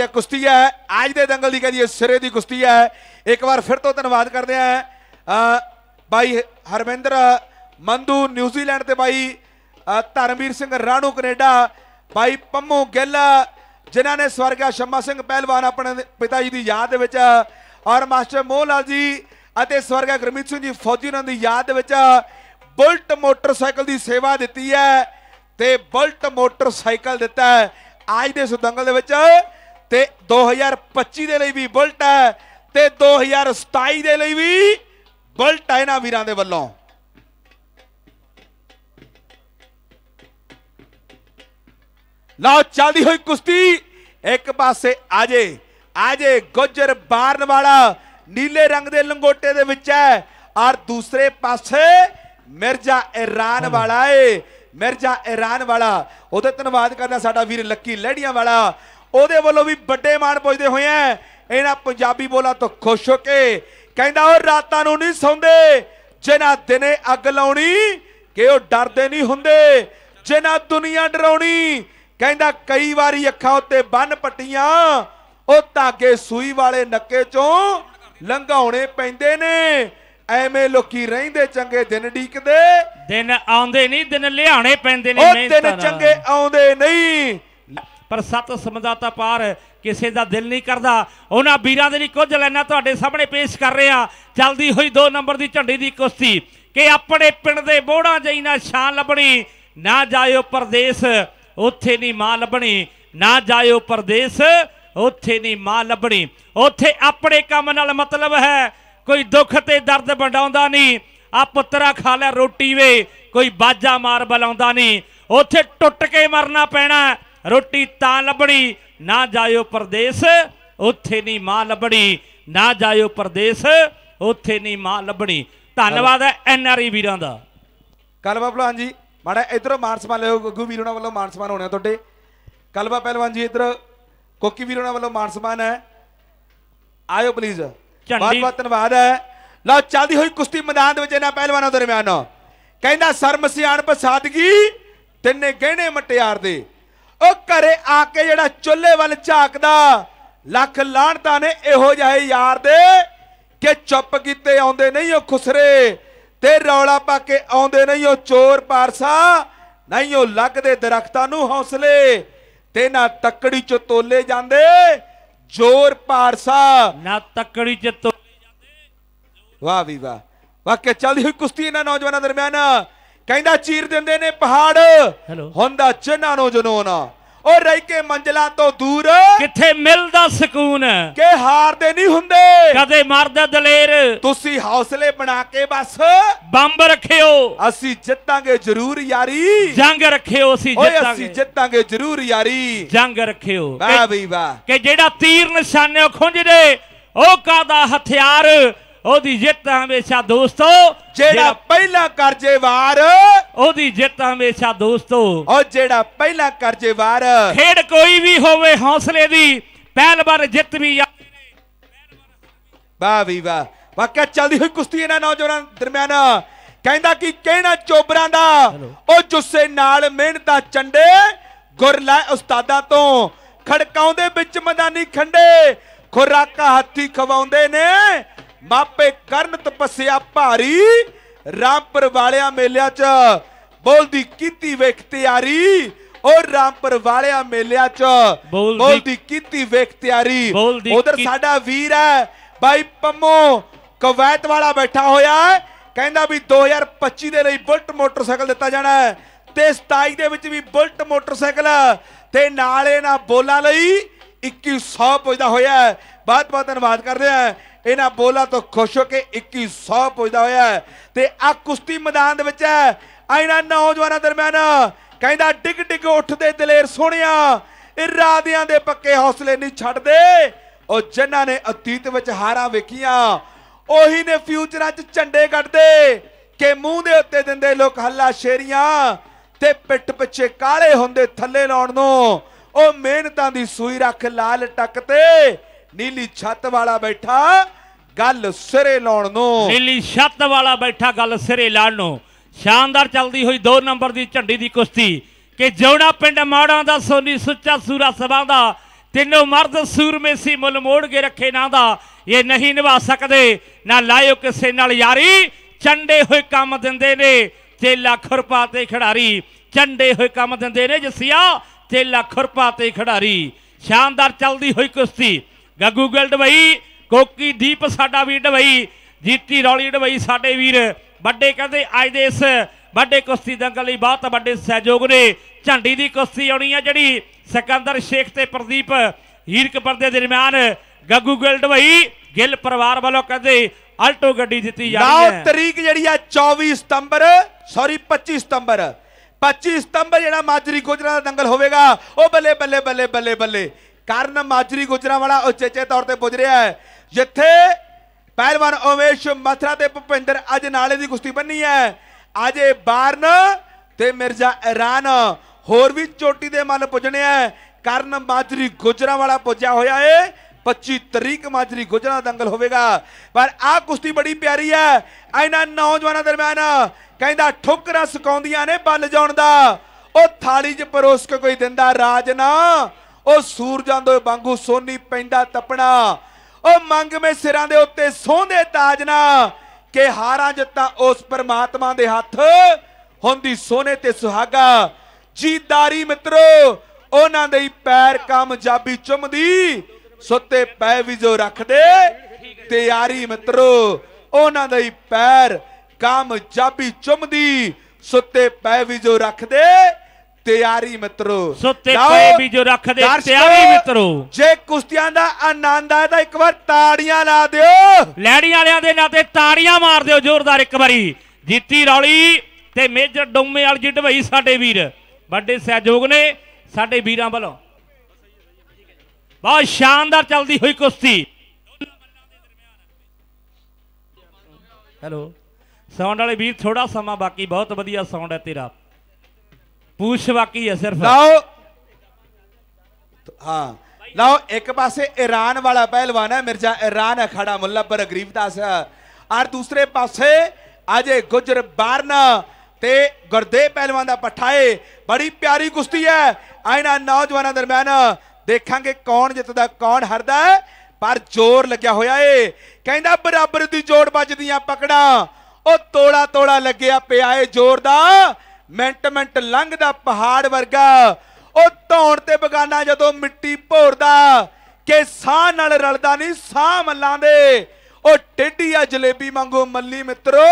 ਤੇ ਕੁਸ਼ਤੀ ਹੈ ਅੱਜ ਦੇ ਦੰਗਲ ਦੀ ਕਹਦੀ ਸਿਰੇ ਦੀ ਕੁਸ਼ਤੀ ਹੈ ਇੱਕ ਵਾਰ ਫਿਰ ਤੋਂ ਧੰਨਵਾਦ ਕਰਦੇ ਆ ਬਾਈ ਹਰਮਿੰਦਰ ਮੰਦੂ ਨਿਊਜ਼ੀਲੈਂਡ ਤੇ ਬਾਈ ਧਰਮਵੀਰ ਸਿੰਘ ਰਾਣੂ ਕੈਨੇਡਾ ਬਾਈ ਪੰਮੂ ਗਿੱਲ ਜਿਨ੍ਹਾਂ ਨੇ ਸਵਰਗਾ ਸ਼ੰਮਾ ਸਿੰਘ ਪਹਿਲਵਾਨ ਆਪਣੇ ਪਿਤਾ ਜੀ ਦੀ ਯਾਦ ਦੇ ਵਿੱਚ ਔਰ ਮਾਸਟਰ ਮੋਹਲਾ ਜੀ ਅਤੇ ਸਵਰਗਾ ਗਰਮੀਤ ਸਿੰਘ ਜੀ ਫੌਜੀ ਉਹਨਾਂ ਦੀ ਯਾਦ ਦੇ ਵਿੱਚ ਬੁਲਟ ਮੋਟਰਸਾਈਕਲ ਦੀ ਸੇਵਾ ਦਿੱਤੀ ਹੈ ਤੇ ਬੁਲਟ ਮੋਟਰਸਾਈਕਲ ਦਿੱਤਾ ਹੈ ਅੱਜ ਦੇ ਇਸ ਦੰਗਲ ਦੇ ਵਿੱਚ ਤੇ 2025 ਦੇ ਲਈ ਵੀ ਬੁਲਟ ਹੈ ਤੇ 2027 ਦੇ ਲਈ ਵੀ ਬੁਲਟ ਹੈ ਇਹਨਾਂ ਵੀਰਾਂ ਦੇ ਵੱਲੋਂ ਲਓ ਚੱਲਦੀ ਹੋਈ ਕੁਸ਼ਤੀ ਇੱਕ ਪਾਸੇ ਆਜੇ ਆਜੇ ਗੁੱਜਰ ਬਾਰਨ ਵਾਲਾ ਨੀਲੇ ਰੰਗ ਦੇ ਲੰਗੋਟੇ ਦੇ ਵਿੱਚ ਹੈ ਔਰ ਦੂਸਰੇ ਪਾਸੇ ਮਿਰਜ਼ਾ ਇਰਾਨ ਵਾਲਾ ਏ ਮਿਰਜ਼ਾ ਇਰਾਨ ਵਾਲਾ ਉਹਦੇ ਧੰਨਵਾਦ ਕਰਨਾ ਸਾਡਾ ਵੀਰ ਲੱਕੀ ਲੜੀਆਂ ਵਾਲਾ ਉਹਦੇ ਵੱਲੋਂ ਵੀ ਵੱਡੇ ਮਾਣ ਪੁੱਜਦੇ ਹੋਏ ਆ ਇਹਨਾਂ ਪੰਜਾਬੀ ਬੋਲਾ ਤੋਂ ਖੁਸ਼ ਹੋ ਕੇ ਕਹਿੰਦਾ ਉਹ ਰਾਤਾਂ ਨੂੰ ਨਹੀਂ ਸੌਂਦੇ ਜਿਨ੍ਹਾਂ ਦਿਨੇ ਅੱਗ ਲਾਉਣੀ ਕਿ ਉਹ ਡਰਦੇ ਨਹੀਂ ਹੁੰਦੇ ਜਿਨ੍ਹਾਂ ਦੁਨੀਆ ਡਰਾਉਣੀ ਕਹਿੰਦਾ ਕਈ ਵਾਰੀ ਅੱਖਾਂ ਉੱਤੇ ਬੰਨ ਪੱਟੀਆਂ ਉਹ ਧਾਗੇ ਸੂਈ ਵਾਲੇ ਨੱਕੇ ਚੋਂ ਲੰਘਾਉਣੇ ਪੈਂਦੇ ਨੇ ਐਵੇਂ ਲੋਕੀ ਰਹਿੰਦੇ ਚੰਗੇ ਦਿਨ ਡੀਕਦੇ ਦਿਨ ਆਉਂਦੇ ਨਹੀਂ ਦਿਨ ਲਿਆਉਣੇ ਪੈਂਦੇ ਨੇ ਉਹ ਦਿਨ ਚੰਗੇ ਆਉਂਦੇ ਨਹੀਂ ਪਰ ਸਤ ਸਮਝਾ ਤਾਂ ਪਾਰ ਕਿਸੇ ਦਾ ਦਿਲ ਨਹੀਂ ਕਰਦਾ ਉਹਨਾਂ ਵੀਰਾਂ ਦੇ ਲਈ ਕੁਝ ਲੈਣਾ ਤੁਹਾਡੇ ਸਾਹਮਣੇ ਪੇਸ਼ ਕਰ ਰਿਹਾ ਚਲਦੀ ਹੋਈ 2 ਨੰਬਰ ਦੀ ਝੰਡੀ ਦੀ ਕੁਸ਼ਤੀ ਕਿ ਆਪਣੇ ਪਿੰਡ ਦੇ ਬੋੜਾਂ ਜਈ ਨਾ ਸ਼ਾਨ ਲੱਭਣੀ ਨਾ ਜਾਇਓ ਪਰਦੇਸ ਉੱਥੇ ਨਹੀਂ ਮਾਂ ਲੱਭਣੀ ਨਾ ਜਾਇਓ ਪਰਦੇਸ ਉੱਥੇ ਨਹੀਂ ਮਾਂ ਲੱਭਣੀ ਉੱਥੇ ਆਪਣੇ ਕੰਮ ਨਾਲ ਮਤਲਬ ਹੈ ਕੋਈ ਦੁੱਖ ਤੇ ਦਰਦ ਵੰਡਾਉਂਦਾ ਨਹੀਂ ਆ ਪੁੱਤਰਾ ਖਾ ਲੈ ਰੋਟੀ ਵੇ ਕੋਈ ਬਾਜਾ ਮਾਰ ਬਲਾਉਂਦਾ ਨਹੀਂ ਉੱਥੇ ਟੁੱਟ ਕੇ ਮਰਨਾ ਪੈਣਾ ਰੋਟੀ ਤਾਂ ਲੱਭਣੀ ਨਾ ਜਾਇਓ ਪਰਦੇਸ ਉੱਥੇ ਨਹੀਂ ਮਾਂ ਲੱਭਣੀ ਨਾ ਜਾਇਓ ਪਰਦੇਸ ਉੱਥੇ ਨਹੀਂ ਮਾਂ ਲੱਭਣੀ ਧੰਨਵਾਦ ਹੈ ਐਨ ਆਰ ਆਈ ਵੀਰਾਂ ਦਾ ਕਲਵਾ ਪਹਿਲਵਾਨ ਜੀ ਮਾੜਾ ਇਧਰ ਮਾਨਸਮਾਨ ਲਿਓ ਗੁੱਗੂ ਵੀਰ ਵੱਲੋਂ ਮਾਨਸਮਾਨ ਹੋਣਾ ਤੁਹਾਡੇ ਕਲਵਾ ਪਹਿਲਵਾਨ ਜੀ ਇਧਰ ਕੋਕੀ ਵੀਰ ਵੱਲੋਂ ਮਾਨਸਮਾਨ ਹੈ ਆਇਓ ਪਲੀਜ਼ ਬਹੁਤ ਬਹੁਤ ਧੰਨਵਾਦ ਹੈ ਲਓ ਚੱਲਦੀ ਹੋਈ ਕੁਸ਼ਤੀ ਮੈਦਾਨ ਦੇ ਵਿੱਚ ਇਹਨਾਂ ਪਹਿਲਵਾਨਾਂ ਦਰਮਿਆਨ ਕਹਿੰਦਾ ਸਰਮਸਿਆਣ ਪਸਾਦਗੀ ਸਾਦਗੀ ਤਿੰਨੇ ਗਹਿਣੇ ਮਟਿਆਰ ਦੇ ਉਹ ਘਰੇ ਆ ਕੇ ਜਿਹੜਾ ਚੁੱਲ੍ਹੇ ਵੱਲ ਝਾਕਦਾ ਲੱਖ ਲਾਣਤਾ ਨੇ ਇਹੋ ਜਿਹੇ ਯਾਰ ਦੇ ਕਿ ਚੁੱਪ ਕੀਤੇ ਆਉਂਦੇ ਨਹੀਂ ਉਹ ਖੁਸਰੇ ਤੇ ਰੌਲਾ ਪਾ ਕੇ ਆਉਂਦੇ ਨਹੀਂ ਉਹ ਚੋਰ ਪਾਰਸਾ ਨਹੀਂ ਉਹ ਲੱਗਦੇ ਦਰਖਤਾਂ ਨੂੰ ਹੌਸਲੇ ਤੇ ਨਾ ਤੱਕੜੀ ਚ ਤੋਲੇ ਜਾਂਦੇ ਜੋਰ ਪਾਰਸਾ ਨਾ ਤੱਕੜੀ ਚ ਤੋਲੇ ਜਾਂਦੇ ਵਾਹ ਵੀ ਵਾਹ ਵਾਕਿਆ ਚੱਲਦੀ ਹੋਈ ਕੁਸ਼ਤੀ ਇਹਨਾਂ ਨੌਜਵਾਨਾਂ ਦਰਮਿਆਨ ਕਹਿੰਦਾ ਚੀਰ ਦਿੰਦੇ ਨੇ ਪਹਾੜ ਹੁੰਦਾ ਚਿੰਨਾਂ ਨੂੰ ਜਨੂਨ ਉਹ ਰਹਿ ਕੇ ਮੰਜ਼ਲਾਂ ਤੋਂ ਦੂਰ ਕਿੱਥੇ ਮਿਲਦਾ ਸਕੂਨ ਕਿ ਹਾਰਦੇ ਨਹੀਂ ਹੁੰਦੇ ਕਦੇ ਮਰਦਾ ਦਲੇਰ ਤੁਸੀਂ ਹੌਸਲੇ ਬਣਾ ਕੇ ਬਸ ਬੰਬ ਰੱਖਿਓ ਅਸੀਂ ਜਿੱਤਾਂਗੇ ਜ਼ਰੂਰ ਯਾਰੀ ਜੰਗ ਰੱਖਿਓ ਅਸੀਂ ਜਿੱਤਾਂਗੇ ਓਏ ਅਸੀਂ ਜਿੱਤਾਂਗੇ ਜ਼ਰੂਰ ਯਾਰੀ ਜੰਗ ਰੱਖਿਓ ਵਾਹ ਬਈ ਵਾਹ ਕਿ ਜਿਹੜਾ ਤੀਰ ਨਿਸ਼ਾਨੇ ਖੁੰਝਦੇ ਉਹ ਕਾਦਾ ਹਥਿਆਰ ਉਹਦੀ ਜਿੱਤ ਹਮੇਸ਼ਾ ਦੋਸਤੋ ਜਿਹੜਾ ਪਹਿਲਾ ਵਾਰ ਉਹਦੀ ਜਿੱਤ ਹਮੇਸ਼ਾ ਦੋਸਤੋ ਉਹ ਜਿਹੜਾ ਪਹਿਲਾ ਵਾਰ ਖੇਡ ਕੋਈ ਵੀ ਹੋਵੇ ਹੌਸਲੇ ਦੀ ਪਹਿਲ ਵਾਰ ਜਿੱਤ ਵੀ ਵਾਹ ਵੀ ਵਾਹ ਵਾਕਿਆ ਚੱਲਦੀ ਹੋਈ ਕੁਸ਼ਤੀ ਇਹਨਾਂ ਨੌਜਵਾਨਾਂ ਦਰਮਿਆਨ ਕਹਿੰਦਾ ਕਿ ਕਹਿਣਾ ਚੋਬਰਾਂ ਦਾ ਉਹ ਜੁੱਸੇ ਨਾਲ ਮਿਹਨਤਾਂ ਚੰਡੇ ਗੁਰਲਾ ਉਸਤਾਦਾਂ ਤੋਂ ਖੜਕਾਉਂਦੇ ਵਿੱਚ ਮਦਾਨੀ ਖੰਡੇ ਖੁਰਾਕਾ ਹੱਥੀ ਖਵਾਉਂਦੇ ਨੇ ਮਾਪੇ ਕਰਨ ਤਪੱਸਿਆ ਭਾਰੀ ਰਾਮਪੁਰ ਵਾਲਿਆਂ ਮੇਲਿਆਂ 'ਚ ਬੋਲਦੀ ਕੀਤੀ ਵੇਖ ਤਿਆਰੀ ਉਹ ਰਾਮਪੁਰ ਵਾਲਿਆਂ ਮੇਲਿਆਂ 'ਚ ਬੋਲਦੀ ਕੀਤੀ ਵੇਖ ਤਿਆਰੀ ਉਧਰ ਸਾਡਾ ਵੀਰ ਹੈ ਭਾਈ ਪੰਮੋ ਕਵੈਤ ਵਾਲਾ ਬੈਠਾ ਹੋਇਆ ਹੈ ਕਹਿੰਦਾ ਵੀ 2025 ਦੇ ਲਈ ਬੁਲਟ ਮੋਟਰਸਾਈਕਲ ਦਿੱਤਾ ਜਾਣਾ ਤੇ 27 ਦੇ ਵਿੱਚ ਵੀ ਬੁਲਟ ਮੋਟਰਸਾਈਕਲ ਤੇ ਨਾਲੇ ਨਾ ਬੋਲਾ ਲਈ 2100 ਪੁੱਜਦਾ ਹੋਇਆ ਬਹੁਤ ਬਹੁਤ ਧੰਨਵਾਦ ਕਰਦੇ ਆ ਇਹਨਾਂ ਬੋਲਾ ਤੋਂ ਖੁਸ਼ ਹੋ ਕੇ 2100 ਪੁੱਜਦਾ ਹੋਇਆ ਤੇ ਆ ਕੁਸ਼ਤੀ ਮੈਦਾਨ ਦੇ ਵਿੱਚ ਹੈ ਇਹਨਾਂ ਨੌਜਵਾਨਾਂ ਦਰਮਿਆਨ ਕਹਿੰਦਾ ਡਿਗ ਡਿਗ ਉੱਠਦੇ ਦਲੇਰ ਸੋਹਣਿਆ ਇਰਾਦਿਆਂ ਦੇ ਪੱਕੇ ਹੌਸਲੇ ਨਹੀਂ ਛੱਡਦੇ ਉਹ ਜਿਨ੍ਹਾਂ ਨੇ ਅਤੀਤ ਵਿੱਚ ਹਾਰਾਂ ਵੇਖੀਆਂ ਉਹੀ ਨੇ ਫਿਊਚਰਾਂ 'ਚ ਝੰਡੇ ਗੱਡਦੇ ਕਿ ਮੂੰਹ ਦੇ ਉੱਤੇ ਦਿੰਦੇ ਲੋਕ ਹੱਲਾ ਸ਼ੇਰੀਆਂ ਤੇ ਪਿੱਟ ਪਿੱਛੇ ਕਾਲੇ ਹੁੰਦੇ ਥੱਲੇ ਲਾਉਣ ਨੂੰ ਉਹ ਮਿਹਨਤਾਂ ਦੀ ਸੂਈ ਰੱਖ ਲਾਲ ਟੱਕ ਤੇ ਨੀਲੀ ਛੱਤ ਵਾਲਾ ਬੈਠਾ ਗੱਲ ਸਿਰੇ ਲਾਉਣ ਨੂੰ ਨੀਲੀ ਛੱਤ ਵਾਲਾ ਬੈਠਾ ਗੱਲ ਸਿਰੇ ਲਾਉਣ ਨੂੰ ਸ਼ਾਨਦਾਰ ਚੱਲਦੀ ਹੋਈ 2 ਨੰਬਰ ਦੀ ਝੰਡੀ ਦੀ ਕੁਸ਼ਤੀ ਕਿ ਜੌੜਾ ਪਿੰਡ ਮਾੜਾਂ ਦਾ ਸੋਨੀ ਸੁੱਚਾ ਸੂਰਾ ਸਭਾ ਦਾ ਤਿੰਨੋਂ ਮਰਦ ਸੂਰਮੇ ਸੀ ਮੁੱਲ ਮੋੜ ਕੇ ਰੱਖੇ ਨਾ ਦਾ ਇਹ ਨਹੀਂ ਨਿਭਾ ਸਕਦੇ ਨਾ ਲਾਇਓ ਕਿਸੇ ਨਾਲ ਯਾਰੀ ਚੰਡੇ ਹੋਏ ਕੰਮ ਦਿੰਦੇ ਨੇ ਤੇ ਲੱਖ ਰੁਪਾ ਤੇ ਖਿਡਾਰੀ ਚੰਡੇ ਹੋਏ ਕੰਮ ਦਿੰਦੇ ਨੇ ਜੱਸੀਆ ਤੇ ਲੱਖ ਰੁਪਾ ਤੇ ਖਿਡਾਰੀ ਸ਼ਾਨਦਾਰ ਚੱਲਦੀ ਹੋਈ ਕੁਸ਼ਤੀ ਗੱਗੂ ਗਿੱਲ ਡਬਈ ਕੋਕੀ ਦੀਪ ਸਾਡਾ ਵੀਰ ਡਬਈ ਜੀਤੀ ਰੌਲੀ ਡਬਈ ਸਾਡੇ ਵੀਰ ਵੱਡੇ ਕਹਿੰਦੇ ਅੱਜ ਦੇ ਇਸ ਵੱਡੇ ਕੁਸ਼ਤੀ ਦੰਗਲ ਲਈ ਬਹੁਤ ਵੱਡੇ ਸਹਿਯੋਗ ਨੇ ਝੰਡੀ ਦੀ ਕੁਸ਼ਤੀ ਆਉਣੀ ਆ ਜਿਹੜੀ ਸਿਕੰਦਰ ਸ਼ੇਖ ਤੇ ਪ੍ਰਦੀਪ ਹੀਰਕਪੁਰ ਦੇ ਦਰਮਿਆਨ ਗੱਗੂ ਗਿੱਲ ਡਬਈ ਗਿੱਲ ਪਰਿਵਾਰ ਵੱਲੋਂ ਕਹਿੰਦੇ ਅਲਟੋ ਗੱਡੀ ਦਿੱਤੀ ਜਾ ਰਹੀ ਹੈ ਲਓ ਤਰੀਕ ਜਿਹੜੀ ਆ 24 ਸਤੰਬਰ ਸੌਰੀ 25 ਸਤੰਬਰ 25 ਸਤੰਬਰ ਜਿਹੜਾ ਮਾਜਰੀ ਗੁਜਰਾ ਦਾ ਦੰਗਲ ਹੋਵੇਗਾ ਉਹ ਬੱਲੇ ਬੱਲੇ ਬੱਲੇ ਬੱਲੇ ਬੱਲੇ ਕਰਨ ਮਾਜਰੀ ਗੁਜਰਾਵਾਲਾ ਉਚੇਚੇ ਤੌਰ ਤੇ ਪੁੱਜ ਰਿਹਾ ਹੈ ਜਿੱਥੇ ਪਹਿਲਵਾਨ ਓਮੇਸ਼ ਮਥਰਾ ਤੇ ਭੁਪਿੰਦਰ ਅੱਜ ਨਾਲੇ ਦੀ ਕੁਸ਼ਤੀ ਬੰਨੀ ਹੈ ਅੱਜ ਬਾਰਨ ਤੇ ਮਿਰਜ਼ਾ ਇਰਾਨ ਹੋਰ ਵੀ ਚੋਟੀ ਦੇ ਮਨ ਪੁੱਜਣੇ ਆ ਕਰਨ ਮਾਜਰੀ ਗੁਜਰਾਵਾਲਾ ਪੁੱਜਿਆ ਹੋਇਆ ਏ 25 ਤਰੀਕ ਮਾਜਰੀ ਗੁਜਰਾ ਦੰਗਲ ਹੋਵੇਗਾ ਪਰ ਆ ਕੁਸ਼ਤੀ ਬੜੀ ਪਿਆਰੀ ਹੈ ਇਹਨਾਂ ਨੌਜਵਾਨਾਂ ਦਰਮਿਆਨ ਕਹਿੰਦਾ ਠੁਕਰਾਂ ਸਕਾਉਂਦੀਆਂ ਨੇ ਬੱਲ ਜਾਣ ਦਾ ਉਹ ਥਾਲੀ 'ਚ ਪਰੋਸ ਕੇ ਕੋਈ ਦਿੰਦਾ ਰਾਜ ਨਾ ਉਹ ਸੂਰਜਾਂ ਦੇ ਵਾਂਗੂ ਸੋਨੀ ਪੈਂਦਾ ਤਪਣਾ ਉਹ ਮੰਗਵੇਂ ਸਿਰਾਂ ਦੇ ਉੱਤੇ ਸੋਹਦੇ ਤਾਜ ਨਾ ਕਿ ਹਾਰਾਂ ਜਿੱਤਾਂ ਉਸ ਪਰਮਾਤਮਾ ਦੇ ਹੱਥ ਹੁੰਦੀ ਸੋਨੇ ਤੇ ਸੁਹਾਗਾ ਜੀਦਾਰੀ ਮਿੱਤਰੋ ਉਹਨਾਂ ਦੇ ਹੀ ਪੈਰ ਕਾਮਯਾਬੀ ਚੁੰਮਦੀ ਸੁੱਤੇ ਪੈ ਵੀ ਜੋ ਰੱਖਦੇ ਤਿਆਰੀ ਮਿੱਤਰੋ ਉਹਨਾਂ ਦੇ ਹੀ ਪੈਰ ਕਾਮਯਾਬੀ ਚੁੰਮਦੀ ਸੁੱਤੇ ਪੈ ਵੀ ਜੋ ਰੱਖਦੇ ਤਿਆਰੀ ਮਿੱਤਰੋ ਸੁੱਤੇ ਪਏ ਵੀ ਜੋ ਰੱਖਦੇ ਤਿਆਰੀ ਮਿੱਤਰੋ ਜੇ ਕੁਸ਼ਤੀਆਂ ਦਾ ਆਨੰਦ ਆਇਆ ਤਾਂ ਇੱਕ ਵਾਰ ਤਾੜੀਆਂ ਲਾ ਦਿਓ ਲੈੜੀ ਵਾਲਿਆਂ ਦੇ ਨਾਂ ਤੇ ਤਾੜੀਆਂ ਮਾਰ ਦਿਓ ਜ਼ੋਰਦਾਰ ਇੱਕ ਵਾਰੀ ਜੀਤੀ ਰੌਲੀ ਤੇ ਮੇਜਰ ਡੋਮੇ ਵਾਲ ਜੀ ਢਵਈ ਸਾਡੇ ਵੀਰ ਵੱਡੇ ਸਹਿਯੋਗ ਨੇ ਸਾਡੇ ਵੀਰਾਂ ਵੱਲੋਂ ਬਹੁਤ ਸ਼ਾਨਦਾਰ ਚੱਲਦੀ ਹੋਈ ਕੁਸ਼ਤੀ ਹੈਲੋ ਸਾਊਂਡ ਵਾਲੇ ਵੀਰ ਥੋੜਾ ਸਮਾਂ ਬਾਕੀ ਬਹੁਤ ਵਧੀਆ ਸਾਊਂਡ ਹੈ ਤੇਰਾ पूछ ਹੈ ਸਿਰਫ ਲਓ ਹਾਂ ਲਓ ਇੱਕ ਪਾਸੇ ਈਰਾਨ ਵਾਲਾ ਪਹਿਲਵਾਨ ਹੈ ਮਿਰਜ਼ਾ ਈਰਾਨ ਹੈ ਖੜਾ ਮੁੱਲਾ ਪਰ ਗਰੀਬਦਾਸ ਔਰ ਦੂਸਰੇ ਪਾਸੇ ਅਜੇ ਗੁਜਰ ਬਾਰਨ ਤੇ ਗੁਰਦੇ ਪਹਿਲਵਾਨ ਦਾ ਪੱਠਾ ਏ ਬੜੀ ਪਿਆਰੀ ਕੁਸ਼ਤੀ ਹੈ ਇਹਨਾਂ ਨੌਜਵਾਨਾਂ ਦਰਮਿਆਨ ਦੇਖਾਂਗੇ ਕੌਣ ਜਿੱਤਦਾ ਕੌਣ ਹਾਰਦਾ ਪਰ ਜ਼ੋਰ ਲੱਗਿਆ ਹੋਇਆ ਏ ਕਹਿੰਦਾ ਬਰਾਬਰ ਦੀ ਜੋੜ ਵੱਜਦੀਆਂ ਪਕੜਾਂ ਉਹ ਤੋੜਾ ਤੋੜਾ ਲੱਗਿਆ ਪਿਆ ਏ ਜ਼ੋਰ ਦਾ ਮਿੰਟ ਮਿੰਟ ਲੰਘਦਾ ਪਹਾੜ ਵਰਗਾ ਉਹ ਧੌਣ ਤੇ ਬਗਾਨਾ ਜਦੋਂ ਮਿੱਟੀ ਭੋਰਦਾ ਕਿ ਸਾਹ ਨਾਲ ਰਲਦਾ ਨਹੀਂ ਸਾਹ ਮੱਲਾਂ ਦੇ ਉਹ ਟੇਢੀ ਆ ਜਲੇਬੀ ਮੰਗੋ ਮੱਲੀ ਮਿੱਤਰੋ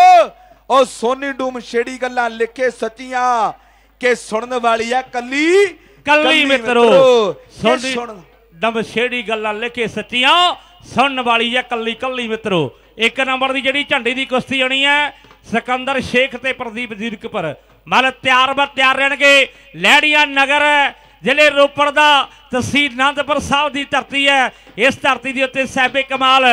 ਉਹ ਸੋਨੀ ਡੂਮ ਛੇੜੀ ਗੱਲਾਂ ਲਿਖੇ ਸੱਚੀਆਂ ਕਿ ਸੁਣਨ ਵਾਲੀ ਆ ਕੱਲੀ ਕੱਲੀ ਮਿੱਤਰੋ ਸੋਨੀ ਡੰਬ ਛੇੜੀ ਗੱਲਾਂ ਲਿਖੇ ਸੱਚੀਆਂ ਸੁਣਨ ਵਾਲੀ ਆ ਕੱਲੀ ਕੱਲੀ ਮਿੱਤਰੋ ਇੱਕ ਨੰਬਰ ਦੀ ਜਿਹੜੀ ਝੰਡੀ ਦੀ ਕੁਸ਼ਤੀ ਹੋਣੀ ਹੈ ਸਿਕੰਦਰ ਸ਼ੇਖ ਤੇ ਪ੍ਰਦੀਪ ਜੀਰਕਪੁਰ ਮਲ ਤਿਆਰ ਬਰ ਤਿਆਰ ਰਹਿਣਗੇ ਲੈੜੀਆਂ ਨਗਰ ਜ਼ਿਲ੍ਹੇ ਰੋਪੜ ਦਾ ਤਹਿਸੀਲ ਨੰਦਪੁਰ ਸਾਹਿਬ ਦੀ ਧਰਤੀ ਹੈ ਇਸ ਧਰਤੀ ਦੇ ਉੱਤੇ ਸਹਿਬੇ ਕਮਾਲ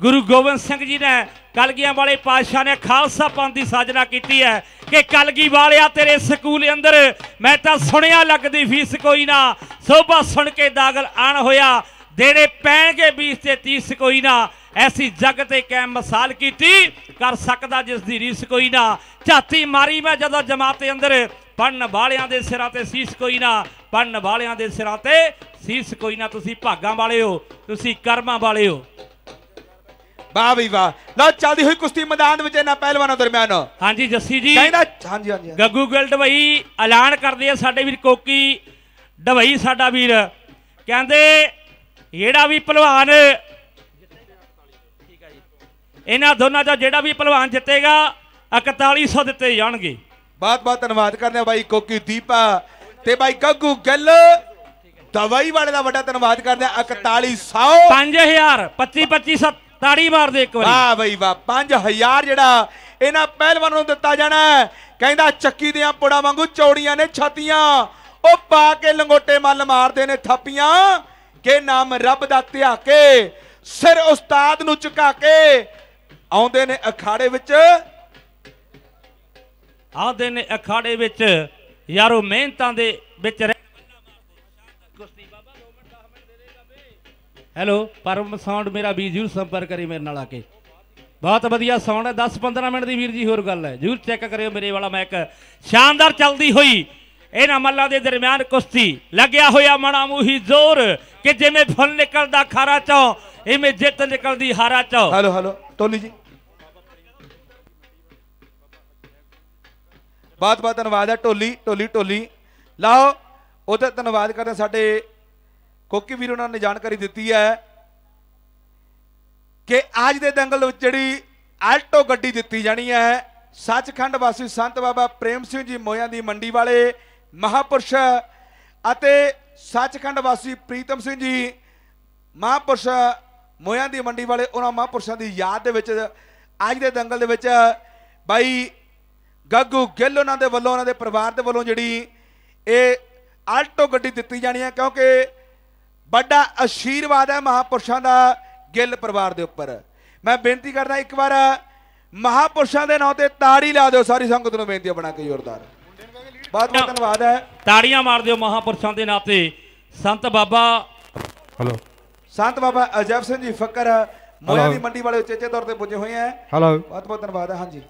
ਗੁਰੂ ਗੋਬਿੰਦ ਸਿੰਘ ਜੀ ਨੇ ਕਲਗੀਆਂ ਵਾਲੇ ਪਾਤਸ਼ਾਹ ਨੇ ਖਾਲਸਾ ਪੰਥ ਦੀ ਸਾਜਨਾ ਕੀਤੀ ਹੈ ਕਿ ਕਲਗੀ ਵਾਲਿਆ ਤੇਰੇ ਸਕੂਲ ਅੰਦਰ ਮੈਂ ਤਾਂ ਸੁਣਿਆ ਲੱਗਦੀ ਫੀਸ ਕੋਈ ਨਾ ਸੋਭਾ ਸੁਣ ਕੇ ਦਾਗਲ ਆਣ ਹੋਇਆ ਦੇਣੇ ਪੈਣਗੇ 20 ਤੇ 30 ਕੋਈ ਨਾ ਐਸੀ ਜਗ ਤੇ ਕੈਮ ਮਸਾਲ ਕੀਤੀ ਕਰ ਸਕਦਾ ਜਿਸ ਦੀ ਰੀਸ ਕੋਈ ਨਾ ਝਾਤੀ ਮਾਰੀ ਮੈਂ ਜਦੋਂ ਜਮਾਤ ਦੇ ਅੰਦਰ ਪੜਨ ਵਾਲਿਆਂ ਦੇ ਸਿਰਾਂ ਤੇ ਸੀਸ ਕੋਈ ਨਾ ਪੜਨ ਵਾਲਿਆਂ ਦੇ ਸਿਰਾਂ ਤੇ ਸੀਸ ਕੋਈ ਨਾ ਤੁਸੀਂ ਭਾਗਾਂ ਵਾਲੇ ਹੋ ਤੁਸੀਂ ਕਰਮਾਂ ਵਾਲੇ ਹੋ ਵਾਹ ਵੀ ਵਾਹ ਲਓ ਚੱਲਦੀ ਹੋਈ ਕੁਸ਼ਤੀ ਮੈਦਾਨ ਵਿੱਚ ਇਹਨਾਂ ਪਹਿਲਵਾਨਾਂ ਦਰਮਿਆਨ ਹਾਂਜੀ ਜੱਸੀ ਜੀ ਕਹਿੰਦਾ ਹਾਂਜੀ ਹਾਂਜੀ ਗੱਗੂ ਗਿਲਡ ਭਾਈ ਐਲਾਨ ਕਰਦੇ ਆ ਸਾਡੇ ਵੀਰ ਕੋਕੀ ਡਵਈ ਸਾਡਾ ਵੀਰ ਕਹਿੰਦੇ ਜਿਹੜਾ ਵੀ ਪਹਿਲਵਾਨ ਇਹਨਾਂ ਦੋਨਾਂ ਦਾ ਜਿਹੜਾ ਵੀ ਪਹਿਲਵਾਨ ਜਿੱਤੇਗਾ 4100 ਦਿੱਤੇ ਜਾਣਗੇ ਬਹੁਤ ਬਹੁਤ ਧੰਨਵਾਦ ਕਰਦੇ ਆ ਬਾਈ ਕੋਕੀ ਦੀਪਾ ਤੇ ਬਾਈ ਗੱਗੂ ਗੱਲ ਦਵਾਈ ਵਾਲੇ ਦਾ ਵੱਡਾ ਧੰਨਵਾਦ ਕਰਦੇ ਆ 4100 5000 25 25 ਤਾੜੀ ਮਾਰਦੇ ਇੱਕ ਵਾਰੀ ਵਾਹ ਬਈ ਵਾਹ 5000 ਜਿਹੜਾ ਇਹਨਾਂ ਪਹਿਲਵਾਨਾਂ ਨੂੰ ਦਿੱਤਾ ਜਾਣਾ ਕਹਿੰਦਾ ਚੱਕੀ ਆ ਪੁੜਾ ਵਾਂਗੂ ਚੌੜੀਆਂ ਨੇ ਛਾਤੀਆਂ ਉਹ ਪਾ ਕੇ ਲੰਗੋਟੇ ਮੱਲ ਮਾਰਦੇ ਨੇ ਥਾਪੀਆਂ ਕੇ ਨਾਮ ਰੱਬ ਦਾ ਧਿਆ ਕੇ ਸਿਰ ਉਸਤਾਦ ਨੂੰ ਝੁਕਾ ਕੇ ਆਉਂਦੇ ਨੇ ਅਖਾੜੇ ਵਿੱਚ ਆਉਂਦੇ ਨੇ ਅਖਾੜੇ ਵਿੱਚ ਯਾਰੋ ਮਿਹਨਤਾਂ ਦੇ ਵਿੱਚ ਹੈਲੋ ਪਰਮ ਸਾਊਂਡ ਮੇਰਾ ਵੀਰ ਜਰੂਰ ਸੰਪਰਕ ਕਰੀ ਮੇਰੇ ਨਾਲ ਆ ਕੇ ਬਹੁਤ ਵਧੀਆ ਸਾਊਂਡ ਹੈ 10 15 ਮਿੰਟ ਦੀ ਵੀਰ ਜੀ ਹੋਰ ਗੱਲ ਹੈ ਜਰੂਰ ਚੈੱਕ ਕਰਿਓ ਮੇਰੇ ਵਾਲਾ ਮੈਂ ਇੱਕ ਸ਼ਾਨਦਾਰ ਚੱਲਦੀ ਹੋਈ ਇਹਨਾਂ ਮੱਲਾਂ ਦੇ ਦਰਮਿਆਨ ਕੁਸ਼ਤੀ ਲੱਗਿਆ ਹੋਇਆ ਮਣਾ ਮੂਹੀ ਜ਼ੋਰ ਕਿ ਜਿਵੇਂ ਫੁੱਲ ਨਿਕਲਦਾ ਖਾਰਾ ਚੋਂ ਇਵੇਂ ਜਿੱਤ ਨਿਕਲਦੀ ਹਾਰਾ ਚੋਂ ਹਲੋ ਹਲੋ ਟੋਲੀ ਜੀ ਬਹੁਤ ਬਹੁਤ ਧੰਨਵਾਦ ਹੈ ਟੋਲੀ ਟੋਲੀ ਟੋਲੀ ਲਾਓ ਉਹਦਾ ਧੰਨਵਾਦ ਕਰਦੇ ਸਾਡੇ ਕੋਕੀ ਵੀਰ ਉਹਨਾਂ ਨੇ ਜਾਣਕਾਰੀ ਦਿੱਤੀ ਹੈ ਕਿ ਅੱਜ ਦੇ ਦੰਗਲ ਵਿੱਚ ਜਿਹੜੀ ਆਲਟੋ ਗੱਡੀ ਦਿੱਤੀ ਜਾਣੀ ਹੈ ਸੱਚਖੰਡ ਵਾਸੀ ਸੰਤ ਬਾਬਾ ਪ੍ਰੇਮ ਸਿੰਘ ਜੀ ਮੋਇਆਂ ਦੀ ਮੰਡੀ ਵਾਲੇ ਮਹਾਪੁਰਸ਼ ਅਤੇ ਸੱਚਖੰਡ ਵਾਸੀ ਪ੍ਰੀਤਮ ਸਿੰਘ ਜੀ ਮਹਾਪੁਰਸ਼ ਮੋਇਆਂ ਦੀ ਮੰਡੀ ਵਾਲੇ ਉਹਨਾਂ ਮਹਾਪੁਰਸ਼ਾਂ ਦੀ ਯਾਦ ਦੇ ਵਿੱਚ ਅੱਜ ਦੇ ਦੰਗਲ ਦੇ ਵਿੱਚ ਬਾਈ ਗੱਗੂ ਗਿੱਲ ਉਹਨਾਂ ਦੇ ਵੱਲੋਂ ਉਹਨਾਂ ਦੇ ਪਰਿਵਾਰ ਦੇ ਵੱਲੋਂ ਜਿਹੜੀ ਇਹ ਆਲਟੋ ਗੱਡੀ ਦਿੱਤੀ ਜਾਣੀ ਹੈ ਕਿਉਂਕਿ ਵੱਡਾ ਅਸ਼ੀਰਵਾਦ ਹੈ ਮਹਾਪੁਰਸ਼ਾਂ ਦਾ ਗਿੱਲ ਪਰਿਵਾਰ ਦੇ ਉੱਪਰ ਮੈਂ ਬੇਨਤੀ ਕਰਦਾ ਇੱਕ ਵਾਰ ਮਹਾਪੁਰਸ਼ਾਂ ਦੇ ਨਾਂ ਤੇ ਤਾੜੀ ਲਾ ਦਿਓ ਸਾਰੀ ਸੰਗਤ ਨੂੰ ਬੇਨਤੀ ਬਣਾ ਕੇ ਜ਼ੋਰਦਾਰ ਬਹੁਤ ਬਹੁਤ ਧੰਨਵਾਦ ਹੈ ਤਾੜੀਆਂ ਮਾਰ ਦਿਓ ਮਹਾਪੁਰਸ਼ਾਂ ਦੇ ਨਾਤੇ ਸੰਤ ਬਾਬਾ ਹਲੋ ਸੰਤ ਬਾਬਾ ਅਜੈਬ ਸਿੰਘ ਜੀ ਫਕਰ ਮੋਇਆ ਦੀ ਮੰਡੀ ਵਾਲੇ ਚੇਚੇ ਤੌਰ ਤੇ ਪੁੱਜੇ ਹੋਏ ਆ ਹਲੋ ਬਹੁਤ ਬਹੁਤ ਧੰਨਵਾਦ ਹੈ ਹਾਂਜੀ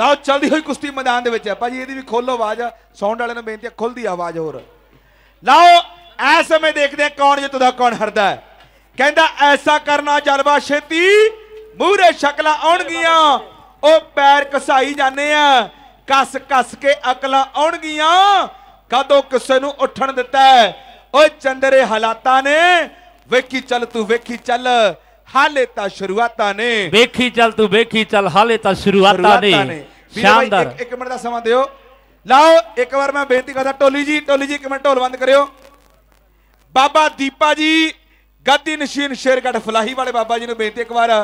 ਲਓ ਚੱਲਦੀ ਹੋਈ ਕੁਸ਼ਤੀ ਮੈਦਾਨ ਦੇ ਵਿੱਚ ਆ ਭਾਜੀ ਇਹਦੀ ਵੀ ਖੋਲੋ ਆਵਾਜ਼ ਸਾਊਂਡ ਵਾਲੇ ਨੂੰ ਬੇਨਤੀ ਹੈ ਖੁੱਲਦੀ ਆਵਾਜ਼ ਹੋਰ ਲਓ ਐਸ ਸਮੇਂ ਦੇਖਦੇ ਆ ਕੌਣ ਜਿੱਤਦਾ ਕੌਣ ਹਰਦਾ ਹੈ ਕਹਿੰਦਾ ਐਸਾ ਕਰਨਾ ਜਲਵਾ ਛੇਤੀ ਮੂਹਰੇ ਸ਼ਕਲਾਂ ਆਉਣਗੀਆਂ ਉਹ ਪੈਰ ਕਸਾਈ ਜਾਂਦੇ ਆ ਕਸ ਕਸ ਕੇ ਅਕਲਾਂ ਆਉਣਗੀਆਂ ਕਦੋਂ ਕਿਸੇ ਨੂੰ ਉੱਠਣ ਦਿੱਤਾ ਓਏ ਚੰਦਰੇ ਹਾਲਾਤਾਂ ਨੇ ਵੇਖੀ ਚੱਲ ਤੂੰ ਵੇਖੀ ਚੱਲ ਹਾਲੇ ਤਾਂ ਸ਼ੁਰੂਆਤਾਂ ਨੇ ਵੇਖੀ ਚੱਲ ਤੂੰ ਵੇਖੀ ਚੱਲ ਹਾਲੇ ਤਾਂ ਸ਼ੁਰੂਆਤਾਂ ਨੇ ਸ਼ਾਨਦਾਰ ਇੱਕ ਮਿੰਟ ਦਾ ਸਮਾਂ ਦਿਓ ਲਓ ਇੱਕ ਵਾਰ ਮੈਂ ਬੇਨਤੀ ਕਰਦਾ ਟੋਲੀ ਜੀ ਟੋਲੀ ਜੀ ਇੱਕ ਮਿੰਟ ਢੋਲ ਬੰਦ ਕਰਿਓ ਬਾਬਾ ਦੀਪਾ ਜੀ ਗੱਦੀ ਨਸ਼ੀਨ ਸ਼ੇਰਗੜ ਫਲਾਹੀ ਵਾਲੇ ਬਾਬਾ ਜੀ ਨੂੰ ਬੇਨਤੀ ਇੱਕ ਵਾਰ